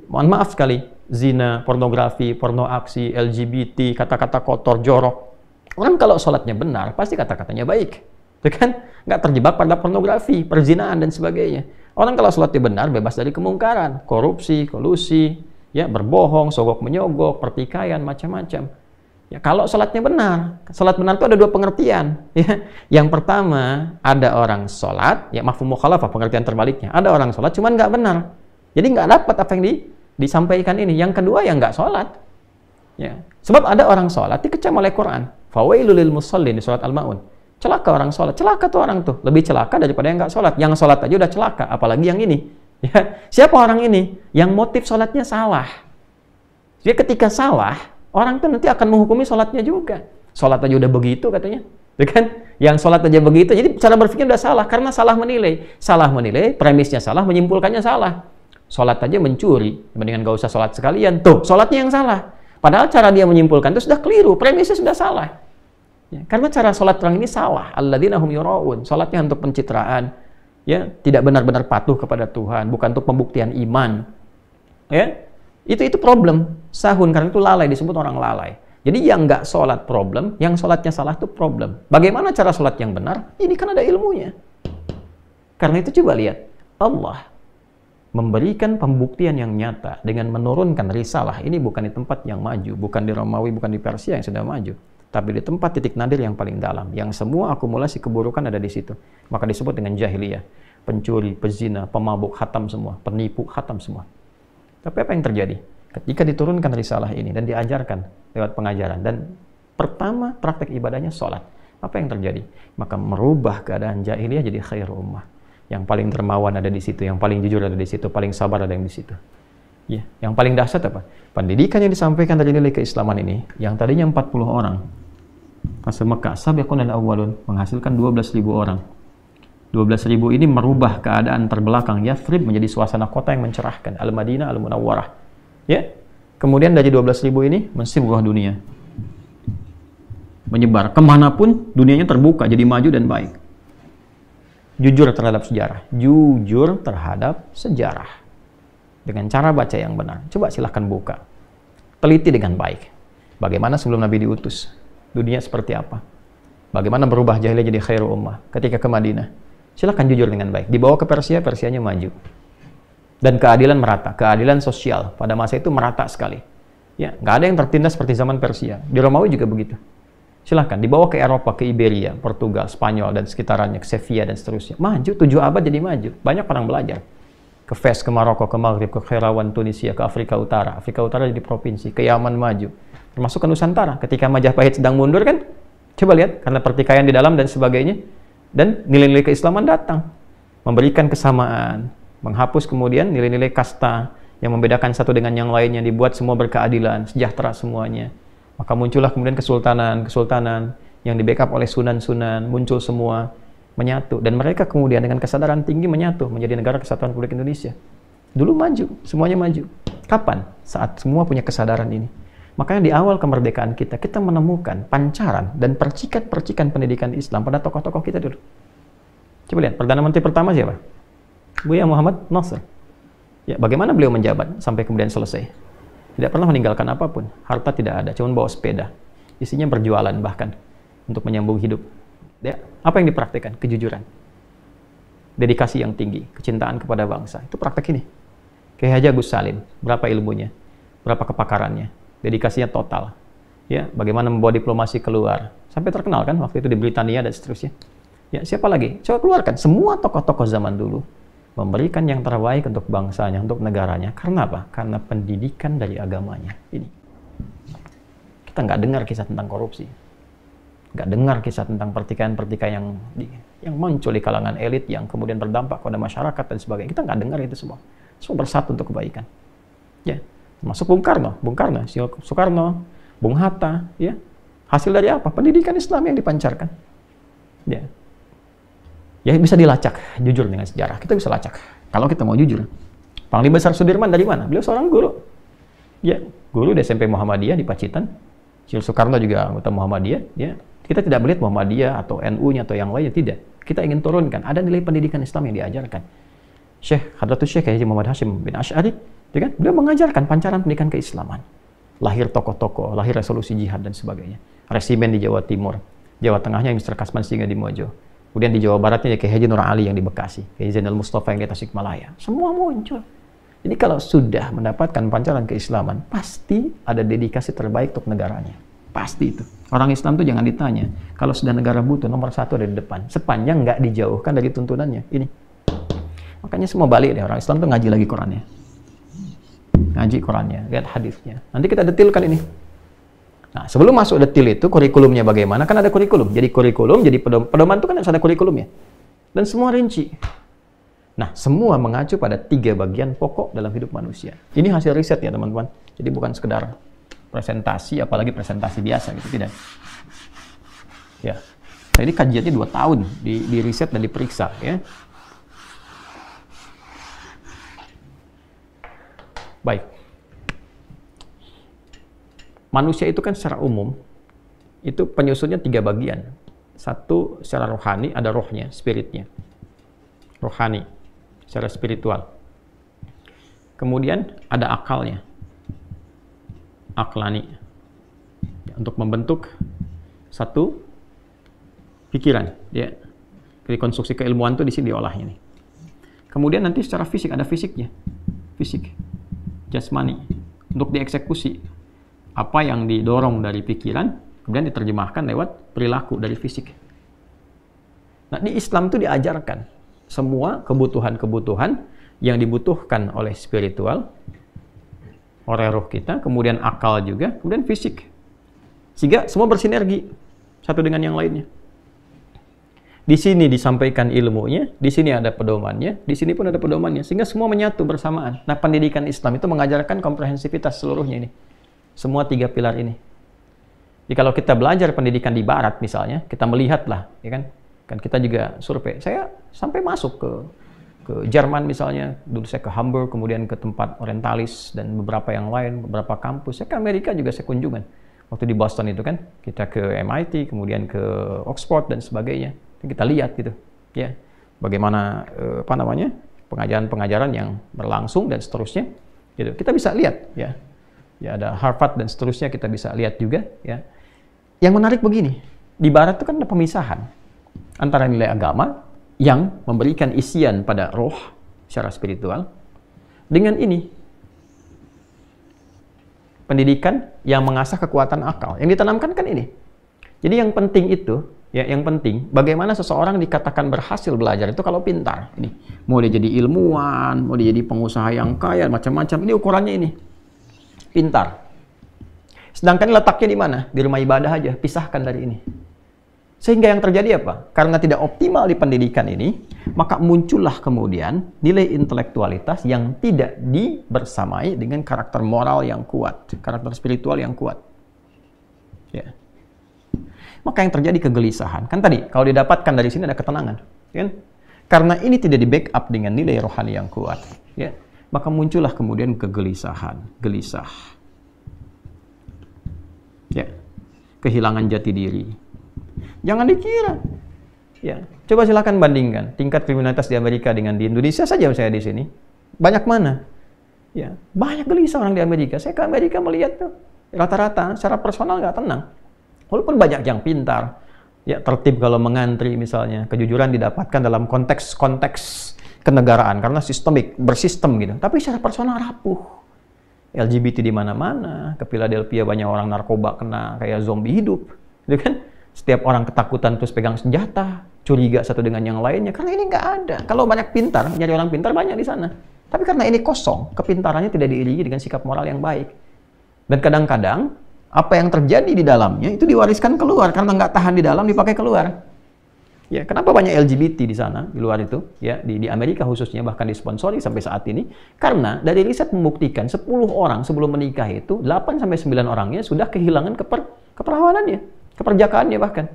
mohon maaf sekali, zina, pornografi, porno aksi, LGBT, kata-kata kotor, jorok. Orang kalau sholatnya benar, pasti kata-katanya baik. Itu kan? Nggak terjebak pada pornografi, perzinaan, dan sebagainya. Orang kalau sholatnya benar, bebas dari kemungkaran, korupsi, kolusi, ya berbohong, sogok menyogok, pertikaian macam-macam. Ya kalau salatnya benar, salat benar itu ada dua pengertian. Ya. Yang pertama ada orang salat, ya mafhum mukhalafah pengertian terbaliknya. Ada orang salat cuman nggak benar, jadi nggak dapat apa yang di, disampaikan ini. Yang kedua yang nggak salat, ya sebab ada orang salat dikecam oleh Quran. Fawailulil musallin di surat Al-Maun. Celaka orang sholat, celaka tuh orang tuh lebih celaka daripada yang nggak sholat. Yang sholat aja udah celaka, apalagi yang ini Ya, siapa orang ini yang motif sholatnya salah? Dia ya, ketika salah, orang itu nanti akan menghukumi sholatnya juga. Sholat aja udah begitu katanya. Ya kan? Yang sholat aja begitu. Jadi cara berpikir udah salah karena salah menilai. Salah menilai, premisnya salah, menyimpulkannya salah. Sholat aja mencuri, mendingan gak usah sholat sekalian. Tuh, sholatnya yang salah. Padahal cara dia menyimpulkan itu sudah keliru, premisnya sudah salah. Ya, karena cara sholat orang ini salah. Alladzina hum yura'un. Sholatnya untuk pencitraan ya tidak benar-benar patuh kepada Tuhan bukan untuk pembuktian iman ya itu itu problem sahun karena itu lalai disebut orang lalai jadi yang nggak sholat problem yang sholatnya salah itu problem bagaimana cara sholat yang benar ini kan ada ilmunya karena itu coba lihat Allah memberikan pembuktian yang nyata dengan menurunkan risalah ini bukan di tempat yang maju bukan di Romawi bukan di Persia yang sudah maju tapi di tempat titik nadir yang paling dalam, yang semua akumulasi keburukan ada di situ. Maka disebut dengan jahiliyah, pencuri, pezina, pemabuk, hatam semua, penipu, hatam semua. Tapi apa yang terjadi? Ketika diturunkan risalah ini dan diajarkan lewat pengajaran dan pertama praktek ibadahnya sholat. Apa yang terjadi? Maka merubah keadaan jahiliyah jadi khairul ummah. Yang paling dermawan ada di situ, yang paling jujur ada di situ, paling sabar ada yang di situ. Ya, yang paling dahsyat apa? Pendidikan yang disampaikan dari nilai keislaman ini, yang tadinya 40 orang, fase Mekah, sabiqun dan awalun, menghasilkan 12.000 orang. 12.000 ini merubah keadaan terbelakang Yathrib menjadi suasana kota yang mencerahkan Al-Madinah Al-Munawwarah. Ya. Kemudian dari 12.000 ini mensibuh dunia. Menyebar kemanapun dunianya terbuka jadi maju dan baik. Jujur terhadap sejarah. Jujur terhadap sejarah dengan cara baca yang benar. Coba silahkan buka. Teliti dengan baik. Bagaimana sebelum Nabi diutus? Dunia seperti apa? Bagaimana berubah jahiliyah jadi khairu ummah ketika ke Madinah? Silahkan jujur dengan baik. Dibawa ke Persia, Persianya maju. Dan keadilan merata, keadilan sosial pada masa itu merata sekali. Ya, nggak ada yang tertindas seperti zaman Persia. Di Romawi juga begitu silahkan dibawa ke Eropa, ke Iberia, Portugal, Spanyol, dan sekitarnya, ke Sevilla, dan seterusnya. Maju, tujuh abad jadi maju. Banyak orang belajar ke Fes, ke Maroko, ke Maghrib, ke Kherawan, Tunisia, ke Afrika Utara. Afrika Utara jadi provinsi, ke Yaman maju. Termasuk ke Nusantara. Ketika Majapahit sedang mundur kan, coba lihat, karena pertikaian di dalam dan sebagainya. Dan nilai-nilai keislaman datang. Memberikan kesamaan. Menghapus kemudian nilai-nilai kasta yang membedakan satu dengan yang lainnya. Dibuat semua berkeadilan, sejahtera semuanya. Maka muncullah kemudian kesultanan, kesultanan yang di backup oleh sunan-sunan, muncul semua menyatu dan mereka kemudian dengan kesadaran tinggi menyatu menjadi negara kesatuan Republik Indonesia. Dulu maju, semuanya maju. Kapan? Saat semua punya kesadaran ini. Makanya di awal kemerdekaan kita, kita menemukan pancaran dan percikan-percikan pendidikan Islam pada tokoh-tokoh kita dulu. Coba lihat, Perdana Menteri pertama siapa? Buya Muhammad Nasr. Ya, bagaimana beliau menjabat sampai kemudian selesai? Tidak pernah meninggalkan apapun. Harta tidak ada, cuma bawa sepeda. Isinya berjualan bahkan untuk menyambung hidup. Ya, apa yang dipraktikkan? Kejujuran. Dedikasi yang tinggi, kecintaan kepada bangsa. Itu praktek ini. Kayak aja Gus Salim, berapa ilmunya? Berapa kepakarannya? Dedikasinya total. Ya, bagaimana membawa diplomasi keluar. Sampai terkenal kan waktu itu di Britania dan seterusnya. Ya, siapa lagi? Coba keluarkan semua tokoh-tokoh zaman dulu memberikan yang terbaik untuk bangsanya, untuk negaranya. Karena apa? Karena pendidikan dari agamanya. Ini. Kita nggak dengar kisah tentang korupsi nggak dengar kisah tentang pertikaian-pertikaian yang di, yang muncul di kalangan elit yang kemudian berdampak pada masyarakat dan sebagainya. Kita nggak dengar itu semua. Semua bersatu untuk kebaikan. Ya, masuk Bung Karno, Bung Karno, Soekarno, Bung Hatta, ya. Hasil dari apa? Pendidikan Islam yang dipancarkan. Ya. Ya bisa dilacak, jujur dengan sejarah. Kita bisa lacak. Kalau kita mau jujur. Panglima Besar Sudirman dari mana? Beliau seorang guru. Ya, guru di SMP Muhammadiyah di Pacitan. Soekarno juga anggota Muhammadiyah, ya. Kita tidak melihat Muhammadiyah atau NU-nya atau yang lainnya, tidak. Kita ingin turunkan. Ada nilai pendidikan Islam yang diajarkan. Syekh, Hadratus Syekh Haji Muhammad Hashim bin Ash'ari, ya kan? beliau mengajarkan pancaran pendidikan keislaman. Lahir tokoh-tokoh, lahir resolusi jihad dan sebagainya. Resimen di Jawa Timur, Jawa Tengahnya Mr. Kasman Singa di Mojo. Kemudian di Jawa Baratnya kayaknya Haji Nur Ali yang di Bekasi, Kiai Zainal Mustafa yang di Tasikmalaya. Semua muncul. Jadi kalau sudah mendapatkan pancaran keislaman, pasti ada dedikasi terbaik untuk negaranya. Pasti itu. Orang Islam tuh jangan ditanya. Kalau sudah negara butuh, nomor satu ada di depan. Sepanjang nggak dijauhkan dari tuntunannya. Ini. Makanya semua balik deh. Orang Islam tuh ngaji lagi Qurannya. Ngaji Qurannya. Lihat hadisnya. Nanti kita detilkan ini. Nah, sebelum masuk detil itu, kurikulumnya bagaimana? Kan ada kurikulum. Jadi kurikulum, jadi pedoman. Pedoman itu kan harus ada kurikulumnya. Dan semua rinci. Nah, semua mengacu pada tiga bagian pokok dalam hidup manusia. Ini hasil riset ya, teman-teman. Jadi bukan sekedar presentasi apalagi presentasi biasa gitu tidak ya nah, ini kajiannya dua tahun di, di riset dan diperiksa ya baik manusia itu kan secara umum itu penyusunnya tiga bagian satu secara rohani ada rohnya spiritnya rohani secara spiritual kemudian ada akalnya aklani ya, untuk membentuk satu pikiran ya rekonstruksi keilmuan itu di sini diolah ini kemudian nanti secara fisik ada fisiknya fisik jasmani untuk dieksekusi apa yang didorong dari pikiran kemudian diterjemahkan lewat perilaku dari fisik nah di Islam itu diajarkan semua kebutuhan-kebutuhan yang dibutuhkan oleh spiritual oleh roh kita, kemudian akal juga, kemudian fisik. Sehingga semua bersinergi satu dengan yang lainnya. Di sini disampaikan ilmunya, di sini ada pedomannya, di sini pun ada pedomannya, sehingga semua menyatu bersamaan. Nah, pendidikan Islam itu mengajarkan komprehensivitas seluruhnya ini. Semua tiga pilar ini. Jadi kalau kita belajar pendidikan di barat misalnya, kita melihatlah, ya kan? Kan kita juga survei. Saya sampai masuk ke ke Jerman misalnya, dulu saya ke Hamburg, kemudian ke tempat orientalis dan beberapa yang lain, beberapa kampus. Saya ke Amerika juga saya kunjungan. Waktu di Boston itu kan, kita ke MIT, kemudian ke Oxford dan sebagainya. kita lihat gitu, ya. Bagaimana eh, apa namanya? pengajaran-pengajaran yang berlangsung dan seterusnya. Gitu. Kita bisa lihat ya. Ya ada Harvard dan seterusnya kita bisa lihat juga ya. Yang menarik begini, di barat itu kan ada pemisahan antara nilai agama yang memberikan isian pada roh secara spiritual. Dengan ini, pendidikan yang mengasah kekuatan akal. Yang ditanamkan kan ini. Jadi yang penting itu, ya yang penting, bagaimana seseorang dikatakan berhasil belajar itu kalau pintar. Ini mau dia jadi ilmuwan, mau dia jadi pengusaha yang kaya, macam-macam. Ini ukurannya ini. Pintar. Sedangkan letaknya di mana? Di rumah ibadah aja, pisahkan dari ini. Sehingga yang terjadi apa? Karena tidak optimal di pendidikan ini, maka muncullah kemudian nilai intelektualitas yang tidak dibersamai dengan karakter moral yang kuat, karakter spiritual yang kuat. Ya. Maka yang terjadi kegelisahan. Kan tadi, kalau didapatkan dari sini ada ketenangan. Ya kan? Karena ini tidak di-backup dengan nilai rohani yang kuat. Ya. Maka muncullah kemudian kegelisahan, gelisah. Ya. Kehilangan jati diri, Jangan dikira. Ya, coba silahkan bandingkan tingkat kriminalitas di Amerika dengan di Indonesia saja saya di sini. Banyak mana? Ya, banyak gelisah orang di Amerika. Saya ke Amerika melihat tuh rata-rata secara personal nggak tenang. Walaupun banyak yang pintar, ya tertib kalau mengantri misalnya, kejujuran didapatkan dalam konteks-konteks kenegaraan karena sistemik, bersistem gitu. Tapi secara personal rapuh. LGBT di mana-mana, ke Philadelphia banyak orang narkoba kena kayak zombie hidup, gitu kan? setiap orang ketakutan terus pegang senjata, curiga satu dengan yang lainnya. Karena ini nggak ada. Kalau banyak pintar, nyari orang pintar banyak di sana. Tapi karena ini kosong, kepintarannya tidak diiringi dengan sikap moral yang baik. Dan kadang-kadang apa yang terjadi di dalamnya itu diwariskan keluar karena nggak tahan di dalam dipakai keluar. Ya, kenapa banyak LGBT di sana, di luar itu, ya, di, di Amerika khususnya bahkan disponsori sampai saat ini? Karena dari riset membuktikan 10 orang sebelum menikah itu 8 sampai 9 orangnya sudah kehilangan keper, keperawanannya keperjakaannya bahkan.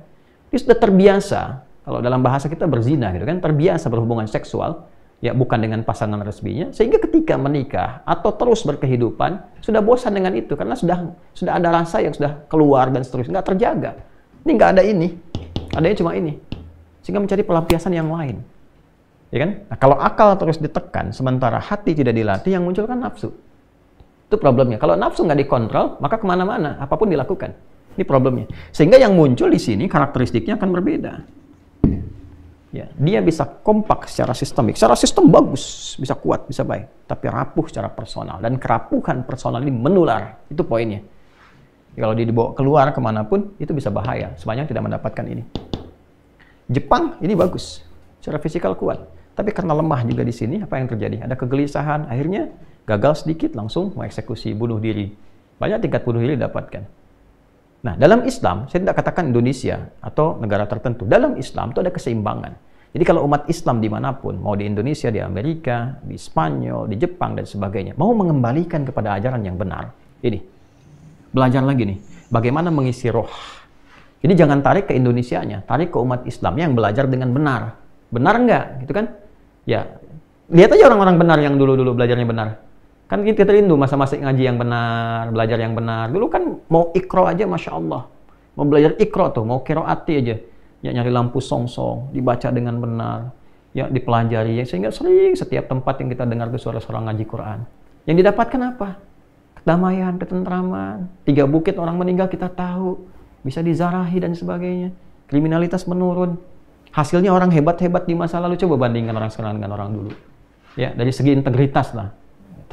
Dia sudah terbiasa, kalau dalam bahasa kita berzina gitu kan, terbiasa berhubungan seksual, ya bukan dengan pasangan resminya, sehingga ketika menikah atau terus berkehidupan, sudah bosan dengan itu, karena sudah sudah ada rasa yang sudah keluar dan seterusnya, nggak terjaga. Ini nggak ada ini, adanya cuma ini. Sehingga mencari pelampiasan yang lain. Ya kan? Nah, kalau akal terus ditekan, sementara hati tidak dilatih, yang muncul kan nafsu. Itu problemnya. Kalau nafsu nggak dikontrol, maka kemana-mana, apapun dilakukan. Ini problemnya. Sehingga yang muncul di sini karakteristiknya akan berbeda. Ya, dia bisa kompak secara sistemik. Secara sistem bagus, bisa kuat, bisa baik. Tapi rapuh secara personal. Dan kerapuhan personal ini menular. Itu poinnya. Ya, kalau dia dibawa keluar kemanapun, itu bisa bahaya. Sepanjang tidak mendapatkan ini. Jepang ini bagus. Secara fisikal kuat. Tapi karena lemah juga di sini, apa yang terjadi? Ada kegelisahan. Akhirnya gagal sedikit, langsung mengeksekusi bunuh diri. Banyak tingkat bunuh diri dapatkan. Nah, dalam Islam, saya tidak katakan Indonesia atau negara tertentu. Dalam Islam itu ada keseimbangan. Jadi kalau umat Islam dimanapun, mau di Indonesia, di Amerika, di Spanyol, di Jepang, dan sebagainya, mau mengembalikan kepada ajaran yang benar. Ini, belajar lagi nih, bagaimana mengisi roh. Jadi jangan tarik ke Indonesianya, tarik ke umat Islam yang belajar dengan benar. Benar enggak Gitu kan? Ya, lihat aja orang-orang benar yang dulu-dulu belajarnya benar. Kan kita rindu masa-masa ngaji yang benar, belajar yang benar. Dulu kan mau ikro aja Masya Allah. Mau belajar ikro tuh, mau kiroati aja. Ya nyari lampu song-song, dibaca dengan benar. Ya dipelajari, ya, sehingga sering setiap tempat yang kita dengar ke suara-suara ngaji Quran. Yang didapatkan apa? Kedamaian, ketentraman. Tiga bukit orang meninggal kita tahu. Bisa dizarahi dan sebagainya. Kriminalitas menurun. Hasilnya orang hebat-hebat di masa lalu. Coba bandingkan orang sekarang dengan orang dulu. Ya, dari segi integritas lah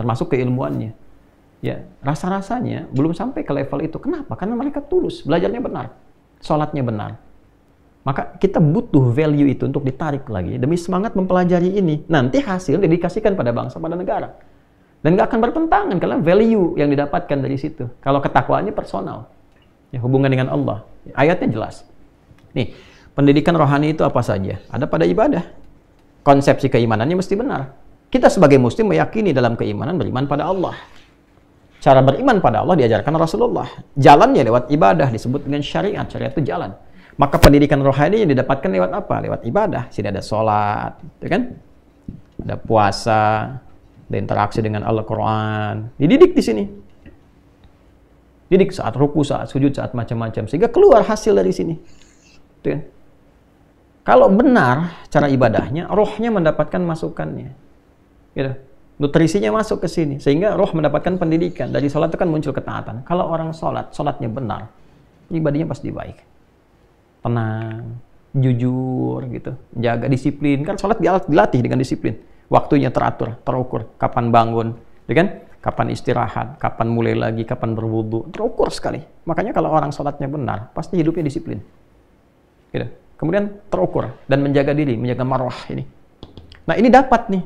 termasuk keilmuannya. Ya, rasa-rasanya belum sampai ke level itu. Kenapa? Karena mereka tulus, belajarnya benar, sholatnya benar. Maka kita butuh value itu untuk ditarik lagi demi semangat mempelajari ini. Nanti hasil dedikasikan pada bangsa, pada negara. Dan gak akan bertentangan karena value yang didapatkan dari situ. Kalau ketakwaannya personal, ya hubungan dengan Allah. Ya, ayatnya jelas. Nih, pendidikan rohani itu apa saja? Ada pada ibadah. Konsepsi keimanannya mesti benar kita sebagai muslim meyakini dalam keimanan beriman pada Allah. Cara beriman pada Allah diajarkan Rasulullah. Jalannya lewat ibadah disebut dengan syariat. Syariat itu jalan. Maka pendidikan rohani yang didapatkan lewat apa? Lewat ibadah. Sini ada sholat, gitu kan? Ada puasa, ada interaksi dengan Al-Quran. Dididik di sini. Didik saat ruku, saat sujud, saat macam-macam. Sehingga keluar hasil dari sini. Gitu kan? Kalau benar cara ibadahnya, rohnya mendapatkan masukannya. Gitu. Nutrisinya masuk ke sini sehingga roh mendapatkan pendidikan. Dari sholat itu kan muncul ketaatan. Kalau orang sholat, sholatnya benar, ibadahnya pasti baik. Tenang, jujur gitu, jaga disiplin. Kan sholat dilatih dengan disiplin. Waktunya teratur, terukur, kapan bangun, ya kan? Kapan istirahat, kapan mulai lagi, kapan berwudhu terukur sekali. Makanya kalau orang sholatnya benar, pasti hidupnya disiplin. Gitu. Kemudian terukur dan menjaga diri, menjaga marwah ini. Nah ini dapat nih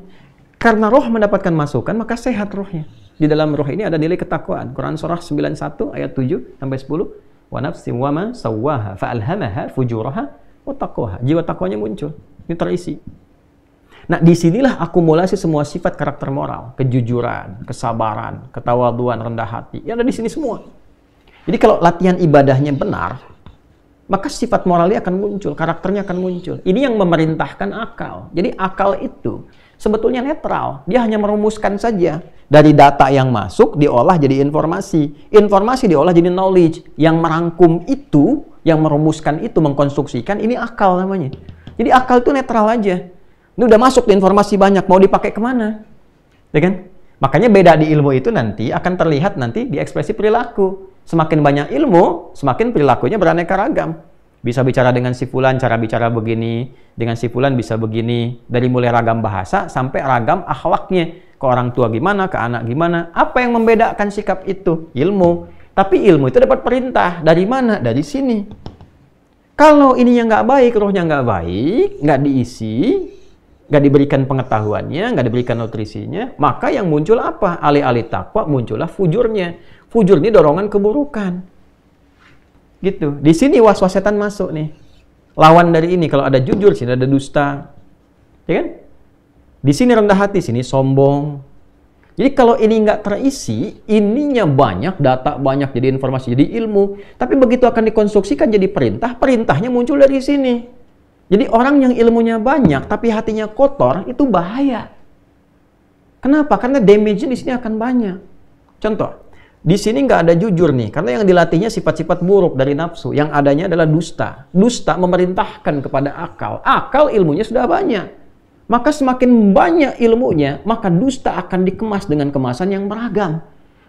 karena roh mendapatkan masukan, maka sehat rohnya. Di dalam roh ini ada nilai ketakwaan. Quran surah 91 ayat 7 sampai 10. Wa nafsi wa ma sawwaha fa'alhamaha fujuraha wa taqwaha. Jiwa takwanya muncul. Ini terisi. Nah, disinilah akumulasi semua sifat karakter moral. Kejujuran, kesabaran, ketawaduan, rendah hati. Ya ada di sini semua. Jadi kalau latihan ibadahnya benar, maka sifat moralnya akan muncul, karakternya akan muncul. Ini yang memerintahkan akal. Jadi akal itu sebetulnya netral. Dia hanya merumuskan saja. Dari data yang masuk diolah jadi informasi. Informasi diolah jadi knowledge. Yang merangkum itu, yang merumuskan itu, mengkonstruksikan, ini akal namanya. Jadi akal itu netral aja. Ini udah masuk informasi banyak, mau dipakai kemana? Ya kan? Makanya beda di ilmu itu nanti akan terlihat nanti di ekspresi perilaku. Semakin banyak ilmu, semakin perilakunya beraneka ragam bisa bicara dengan si fulan cara bicara begini, dengan si fulan bisa begini, dari mulai ragam bahasa sampai ragam akhlaknya. Ke orang tua gimana, ke anak gimana? Apa yang membedakan sikap itu? Ilmu. Tapi ilmu itu dapat perintah dari mana? Dari sini. Kalau ini yang nggak baik, rohnya nggak baik, nggak diisi, nggak diberikan pengetahuannya, nggak diberikan nutrisinya, maka yang muncul apa? Alih-alih takwa muncullah fujurnya. Fujur ini dorongan keburukan. Gitu. Di sini was-was setan masuk nih. Lawan dari ini kalau ada jujur sini ada dusta. Ya kan? Di sini rendah hati, sini sombong. Jadi kalau ini nggak terisi, ininya banyak, data banyak, jadi informasi, jadi ilmu. Tapi begitu akan dikonstruksikan jadi perintah, perintahnya muncul dari sini. Jadi orang yang ilmunya banyak tapi hatinya kotor itu bahaya. Kenapa? Karena damage di sini akan banyak. Contoh, di sini nggak ada jujur nih, karena yang dilatihnya sifat-sifat buruk dari nafsu. Yang adanya adalah dusta. Dusta memerintahkan kepada akal. Akal ilmunya sudah banyak. Maka semakin banyak ilmunya, maka dusta akan dikemas dengan kemasan yang beragam.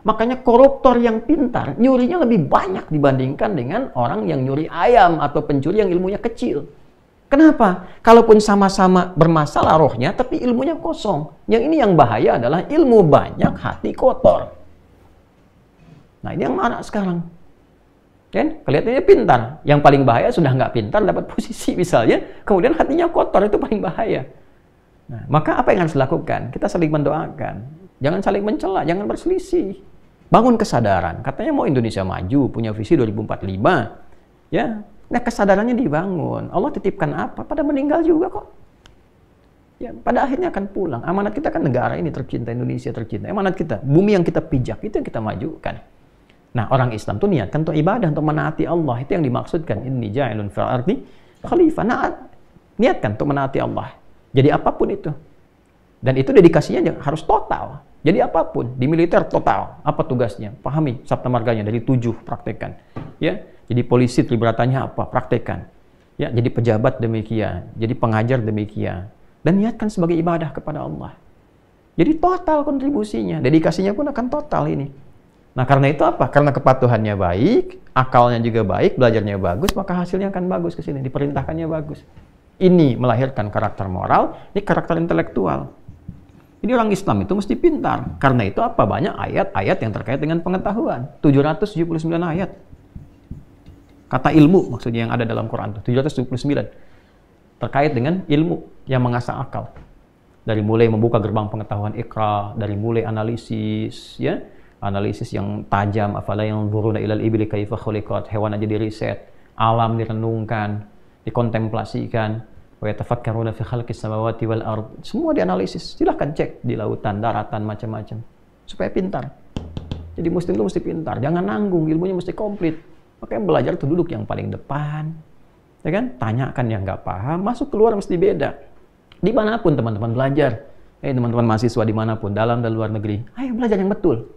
Makanya koruptor yang pintar, nyurinya lebih banyak dibandingkan dengan orang yang nyuri ayam atau pencuri yang ilmunya kecil. Kenapa? Kalaupun sama-sama bermasalah rohnya, tapi ilmunya kosong. Yang ini yang bahaya adalah ilmu banyak, hati kotor. Nah ini yang mana sekarang. Kan? Kelihatannya pintar. Yang paling bahaya sudah nggak pintar, dapat posisi misalnya, kemudian hatinya kotor, itu paling bahaya. Nah, maka apa yang harus dilakukan? Kita saling mendoakan. Jangan saling mencela, jangan berselisih. Bangun kesadaran. Katanya mau Indonesia maju, punya visi 2045. Ya, nah kesadarannya dibangun. Allah titipkan apa? Pada meninggal juga kok. Ya, pada akhirnya akan pulang. Amanat kita kan negara ini tercinta, Indonesia tercinta. Amanat kita, bumi yang kita pijak, itu yang kita majukan. Nah, orang Islam tuh niatkan untuk ibadah, untuk menaati Allah. Itu yang dimaksudkan. ini ja'ilun fil ardi khalifah. Naat. niatkan untuk menaati Allah. Jadi apapun itu. Dan itu dedikasinya harus total. Jadi apapun, di militer total. Apa tugasnya? Pahami sabta marganya dari tujuh praktekan. Ya, jadi polisi terlibatannya apa? Praktekan. Ya, jadi pejabat demikian, jadi pengajar demikian. Dan niatkan sebagai ibadah kepada Allah. Jadi total kontribusinya, dedikasinya pun akan total ini. Nah, karena itu apa? Karena kepatuhannya baik, akalnya juga baik, belajarnya bagus, maka hasilnya akan bagus ke sini, diperintahkannya bagus. Ini melahirkan karakter moral, ini karakter intelektual. ini orang Islam itu mesti pintar. Karena itu apa? Banyak ayat-ayat yang terkait dengan pengetahuan. 779 ayat. Kata ilmu maksudnya yang ada dalam Quran itu 779 terkait dengan ilmu yang mengasah akal. Dari mulai membuka gerbang pengetahuan ikra, dari mulai analisis, ya, analisis yang tajam afala yang buruna ilal ibli kaifa khuliqat hewan aja diriset alam direnungkan dikontemplasikan wa yatafakkaruna fi khalqis samawati wal ard semua dianalisis silahkan cek di lautan daratan macam-macam supaya pintar jadi muslim itu mesti pintar jangan nanggung ilmunya mesti komplit makanya belajar itu duduk yang paling depan ya kan tanyakan yang nggak paham masuk keluar mesti beda dimanapun teman-teman belajar eh teman-teman mahasiswa dimanapun dalam dan luar negeri ayo belajar yang betul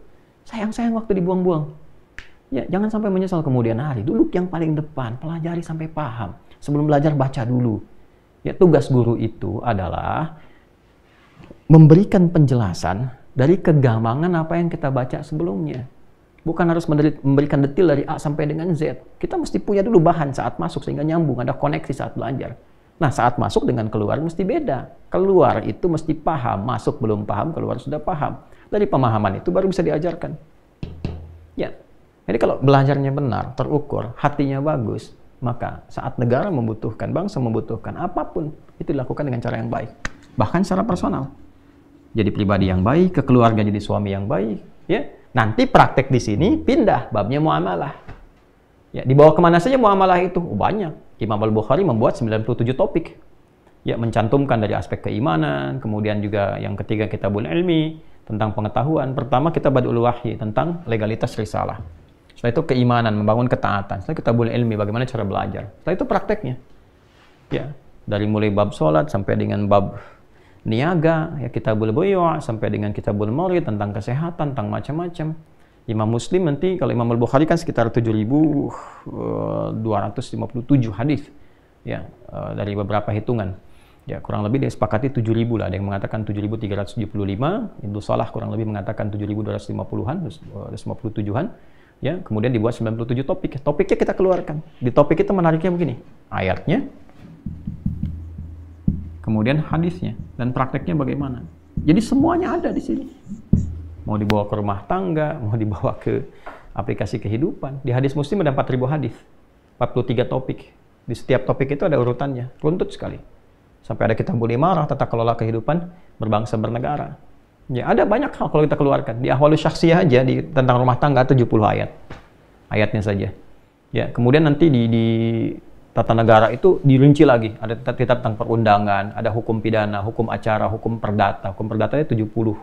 sayang-sayang waktu dibuang-buang. Ya, jangan sampai menyesal kemudian hari. Duduk yang paling depan, pelajari sampai paham. Sebelum belajar baca dulu. Ya, tugas guru itu adalah memberikan penjelasan dari kegamangan apa yang kita baca sebelumnya. Bukan harus memberikan detail dari A sampai dengan Z. Kita mesti punya dulu bahan saat masuk sehingga nyambung, ada koneksi saat belajar. Nah, saat masuk dengan keluar mesti beda. Keluar itu mesti paham, masuk belum paham, keluar sudah paham. Dari pemahaman itu baru bisa diajarkan. Ya. Jadi kalau belajarnya benar, terukur, hatinya bagus, maka saat negara membutuhkan, bangsa membutuhkan, apapun itu dilakukan dengan cara yang baik. Bahkan secara personal. Jadi pribadi yang baik, ke keluarga jadi suami yang baik, ya. Nanti praktek di sini pindah babnya muamalah. Ya, di bawah kemana saja muamalah itu? Oh, banyak. Imam Al-Bukhari membuat 97 topik ya mencantumkan dari aspek keimanan, kemudian juga yang ketiga kita kitabul ilmi, tentang pengetahuan. Pertama kita badul wahyi tentang legalitas risalah. Setelah itu keimanan, membangun ketaatan. Setelah kita boleh ilmi, bagaimana cara belajar. Setelah itu prakteknya. Ya, dari mulai bab sholat sampai dengan bab niaga, ya kita boleh boyo sampai dengan kita boleh maulid tentang kesehatan, tentang macam-macam. Imam Muslim nanti kalau Imam Al-Bukhari kan sekitar 7257 eh, hadis ya eh, dari beberapa hitungan ya kurang lebih disepakati 7.000 lah ada yang mengatakan 7.375 Ibnu Salah kurang lebih mengatakan 7.250-an 57 an ya kemudian dibuat 97 topik topiknya kita keluarkan di topik itu menariknya begini ayatnya kemudian hadisnya dan prakteknya bagaimana jadi semuanya ada di sini mau dibawa ke rumah tangga mau dibawa ke aplikasi kehidupan di hadis muslim ada 4000 hadis 43 topik di setiap topik itu ada urutannya runtut sekali sampai ada kita budi marah tata kelola kehidupan berbangsa bernegara. Ya, ada banyak hal kalau kita keluarkan. Di ahwalu syakhsiyah aja di tentang rumah tangga 70 ayat. Ayatnya saja. Ya, kemudian nanti di, di tata negara itu dirinci lagi. Ada kitab tentang perundangan, ada hukum pidana, hukum acara, hukum perdata. Hukum perdata itu 70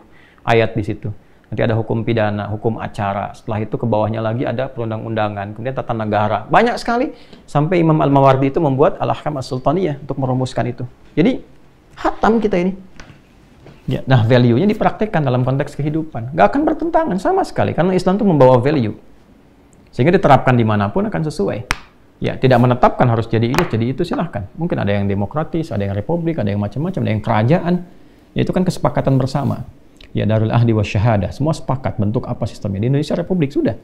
ayat di situ. Nanti ada hukum pidana, hukum acara. Setelah itu ke bawahnya lagi ada perundang-undangan, kemudian tata negara. Banyak sekali sampai Imam Al-Mawardi itu membuat Al-Ahkam As-Sultaniyah untuk merumuskan itu. Jadi hatam kita ini. Ya, nah, value-nya dipraktekkan dalam konteks kehidupan. Gak akan bertentangan sama sekali karena Islam itu membawa value. Sehingga diterapkan dimanapun akan sesuai. Ya, tidak menetapkan harus jadi ini, jadi itu silahkan. Mungkin ada yang demokratis, ada yang republik, ada yang macam-macam, ada yang kerajaan. Ya, itu kan kesepakatan bersama ya darul ahdi wa syahadah Semua sepakat bentuk apa sistemnya. Di Indonesia republik sudah.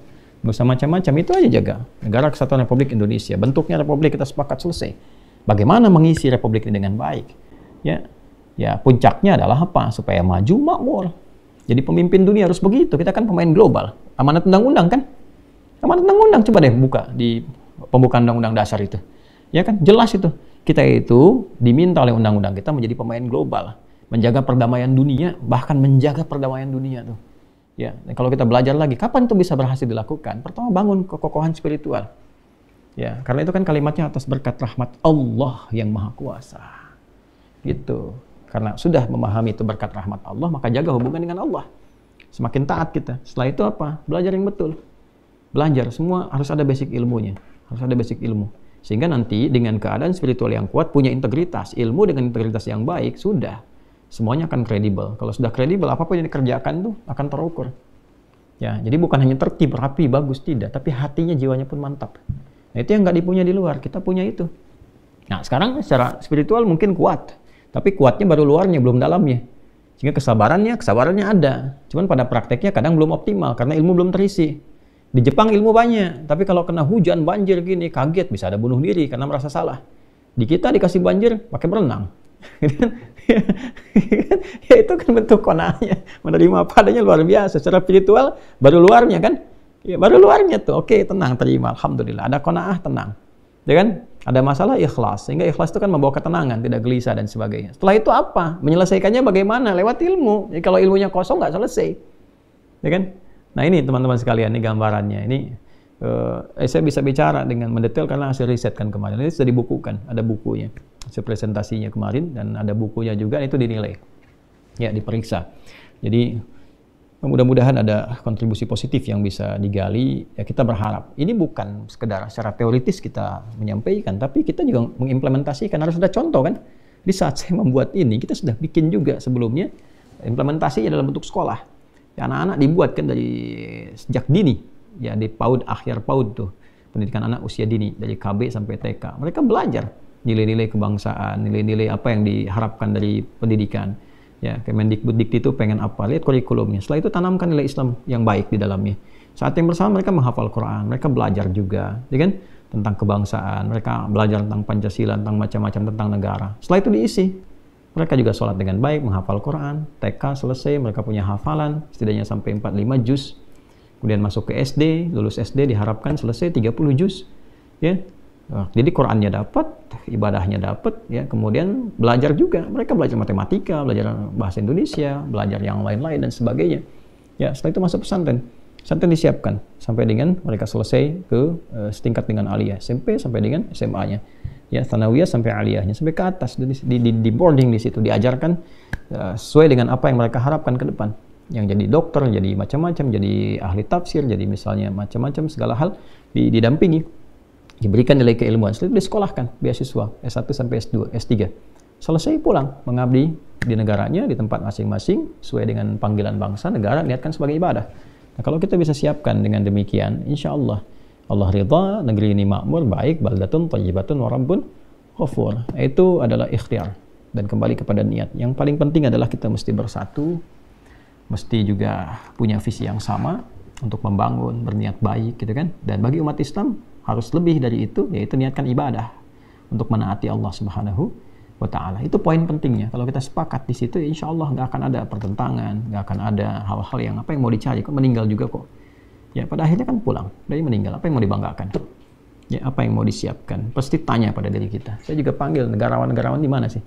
Nggak usah macam-macam, itu aja jaga. Negara Kesatuan Republik Indonesia. Bentuknya republik kita sepakat selesai. Bagaimana mengisi republik ini dengan baik? Ya, ya puncaknya adalah apa? Supaya maju makmur. Jadi pemimpin dunia harus begitu. Kita kan pemain global. Amanat undang-undang kan? Amanat undang-undang coba deh buka di pembukaan undang-undang dasar itu. Ya kan? Jelas itu. Kita itu diminta oleh undang-undang kita menjadi pemain global menjaga perdamaian dunia, bahkan menjaga perdamaian dunia tuh. Ya, dan kalau kita belajar lagi, kapan itu bisa berhasil dilakukan? Pertama bangun kekokohan spiritual. Ya, karena itu kan kalimatnya atas berkat rahmat Allah yang Maha Kuasa. Gitu. Karena sudah memahami itu berkat rahmat Allah, maka jaga hubungan dengan Allah. Semakin taat kita. Setelah itu apa? Belajar yang betul. Belajar semua harus ada basic ilmunya. Harus ada basic ilmu. Sehingga nanti dengan keadaan spiritual yang kuat, punya integritas, ilmu dengan integritas yang baik, sudah semuanya akan kredibel. Kalau sudah kredibel, apapun yang dikerjakan tuh akan terukur. Ya, jadi bukan hanya tertib, rapi, bagus, tidak, tapi hatinya, jiwanya pun mantap. Nah, itu yang nggak dipunya di luar, kita punya itu. Nah, sekarang secara spiritual mungkin kuat, tapi kuatnya baru luarnya, belum dalamnya. Sehingga kesabarannya, kesabarannya ada. Cuman pada prakteknya kadang belum optimal, karena ilmu belum terisi. Di Jepang ilmu banyak, tapi kalau kena hujan, banjir gini, kaget, bisa ada bunuh diri karena merasa salah. Di kita dikasih banjir, pakai berenang. Gitu kan? ya itu kan bentuk konanya menerima padanya luar biasa secara spiritual baru luarnya kan ya baru luarnya tuh oke tenang terima alhamdulillah ada konaah tenang ya kan ada masalah ikhlas sehingga ikhlas itu kan membawa ketenangan tidak gelisah dan sebagainya setelah itu apa menyelesaikannya bagaimana lewat ilmu ya, kalau ilmunya kosong nggak selesai ya kan nah ini teman-teman sekalian ini gambarannya ini Eh, eh, saya bisa bicara dengan mendetail karena hasil riset kan kemarin ini sudah dibukukan ada bukunya hasil presentasinya kemarin dan ada bukunya juga itu dinilai ya diperiksa jadi mudah-mudahan ada kontribusi positif yang bisa digali ya kita berharap ini bukan sekedar secara teoritis kita menyampaikan tapi kita juga mengimplementasikan harus ada contoh kan di saat saya membuat ini kita sudah bikin juga sebelumnya implementasinya dalam bentuk sekolah ya, anak-anak dibuat kan dari sejak dini ya di PAUD akhir PAUD tuh pendidikan anak usia dini dari KB sampai TK mereka belajar nilai-nilai kebangsaan nilai-nilai apa yang diharapkan dari pendidikan ya Kemendikbud Dikti itu pengen apa lihat kurikulumnya setelah itu tanamkan nilai Islam yang baik di dalamnya saat yang bersama mereka menghafal Quran mereka belajar juga ya kan tentang kebangsaan mereka belajar tentang Pancasila tentang macam-macam tentang negara setelah itu diisi mereka juga sholat dengan baik, menghafal Quran, TK selesai, mereka punya hafalan, setidaknya sampai 45 juz kemudian masuk ke SD, lulus SD diharapkan selesai 30 juz, ya. Nah, jadi Qurannya dapat, ibadahnya dapat, ya. Kemudian belajar juga, mereka belajar matematika, belajar bahasa Indonesia, belajar yang lain-lain dan sebagainya. Ya, setelah itu masuk pesantren. Pesantren disiapkan sampai dengan mereka selesai ke uh, setingkat dengan aliyah SMP sampai dengan SMA-nya. Ya, tanawiyah sampai aliyahnya sampai ke atas di, di, di boarding di situ diajarkan uh, sesuai dengan apa yang mereka harapkan ke depan yang jadi dokter, jadi macam-macam, jadi ahli tafsir, jadi misalnya macam-macam segala hal didampingi, diberikan nilai keilmuan, setelah itu disekolahkan beasiswa S1 sampai S2, S3. Selesai pulang mengabdi di negaranya, di tempat masing-masing sesuai dengan panggilan bangsa, negara niatkan sebagai ibadah. Nah, kalau kita bisa siapkan dengan demikian, insya Allah Allah ridha, negeri ini makmur, baik, baldatun, tayyibatun, warabun, khufur. Itu adalah ikhtiar dan kembali kepada niat. Yang paling penting adalah kita mesti bersatu mesti juga punya visi yang sama untuk membangun, berniat baik gitu kan. Dan bagi umat Islam harus lebih dari itu yaitu niatkan ibadah untuk menaati Allah Subhanahu wa taala. Itu poin pentingnya. Kalau kita sepakat di situ insya Allah nggak akan ada pertentangan, nggak akan ada hal-hal yang apa yang mau dicari kok meninggal juga kok. Ya pada akhirnya kan pulang dari meninggal apa yang mau dibanggakan? Ya apa yang mau disiapkan? Pasti tanya pada diri kita. Saya juga panggil negarawan-negarawan di mana sih?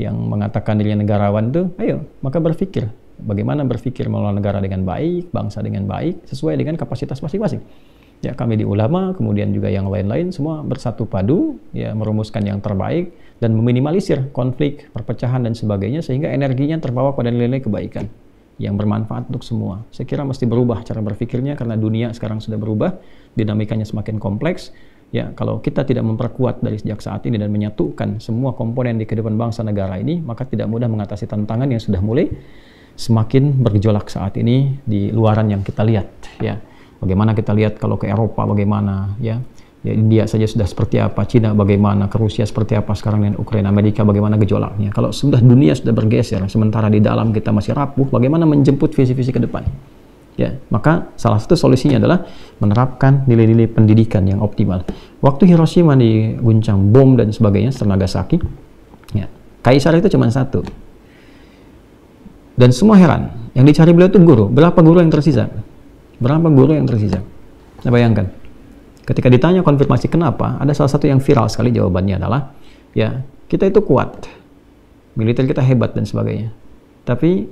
Yang mengatakan dirinya negarawan tuh, ayo maka berpikir bagaimana berpikir mengelola negara dengan baik, bangsa dengan baik, sesuai dengan kapasitas masing-masing. Ya, kami di ulama, kemudian juga yang lain-lain semua bersatu padu, ya merumuskan yang terbaik dan meminimalisir konflik, perpecahan dan sebagainya sehingga energinya terbawa pada nilai-nilai kebaikan yang bermanfaat untuk semua. Saya kira mesti berubah cara berpikirnya karena dunia sekarang sudah berubah, dinamikanya semakin kompleks. Ya, kalau kita tidak memperkuat dari sejak saat ini dan menyatukan semua komponen di kehidupan bangsa negara ini, maka tidak mudah mengatasi tantangan yang sudah mulai semakin bergejolak saat ini di luaran yang kita lihat ya. Bagaimana kita lihat kalau ke Eropa bagaimana ya. Ya, India saja sudah seperti apa, Cina bagaimana, ke Rusia seperti apa sekarang dan Ukraina, Amerika bagaimana gejolaknya. Kalau sudah dunia sudah bergeser, sementara di dalam kita masih rapuh, bagaimana menjemput visi-visi ke depan? Ya, maka salah satu solusinya adalah menerapkan nilai-nilai pendidikan yang optimal. Waktu Hiroshima diguncang bom dan sebagainya, Sernagasaki, ya, kaisar itu cuma satu, dan semua heran. Yang dicari beliau itu guru. Berapa guru yang tersisa? Berapa guru yang tersisa? Nah, bayangkan. Ketika ditanya konfirmasi kenapa, ada salah satu yang viral sekali jawabannya adalah, ya, kita itu kuat. Militer kita hebat dan sebagainya. Tapi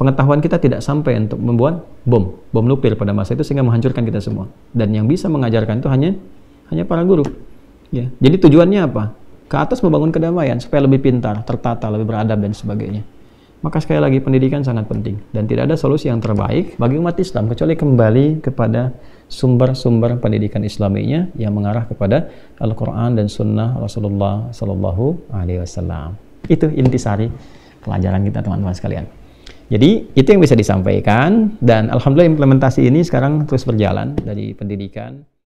pengetahuan kita tidak sampai untuk membuat bom, bom nuklir pada masa itu sehingga menghancurkan kita semua. Dan yang bisa mengajarkan itu hanya hanya para guru. Ya. Jadi tujuannya apa? Ke atas membangun kedamaian supaya lebih pintar, tertata, lebih beradab dan sebagainya. Maka sekali lagi pendidikan sangat penting dan tidak ada solusi yang terbaik bagi umat Islam kecuali kembali kepada sumber-sumber pendidikan Islaminya yang mengarah kepada Al-Qur'an dan Sunnah Rasulullah Sallallahu Alaihi Wasallam. Itu intisari pelajaran kita teman-teman sekalian. Jadi itu yang bisa disampaikan dan alhamdulillah implementasi ini sekarang terus berjalan dari pendidikan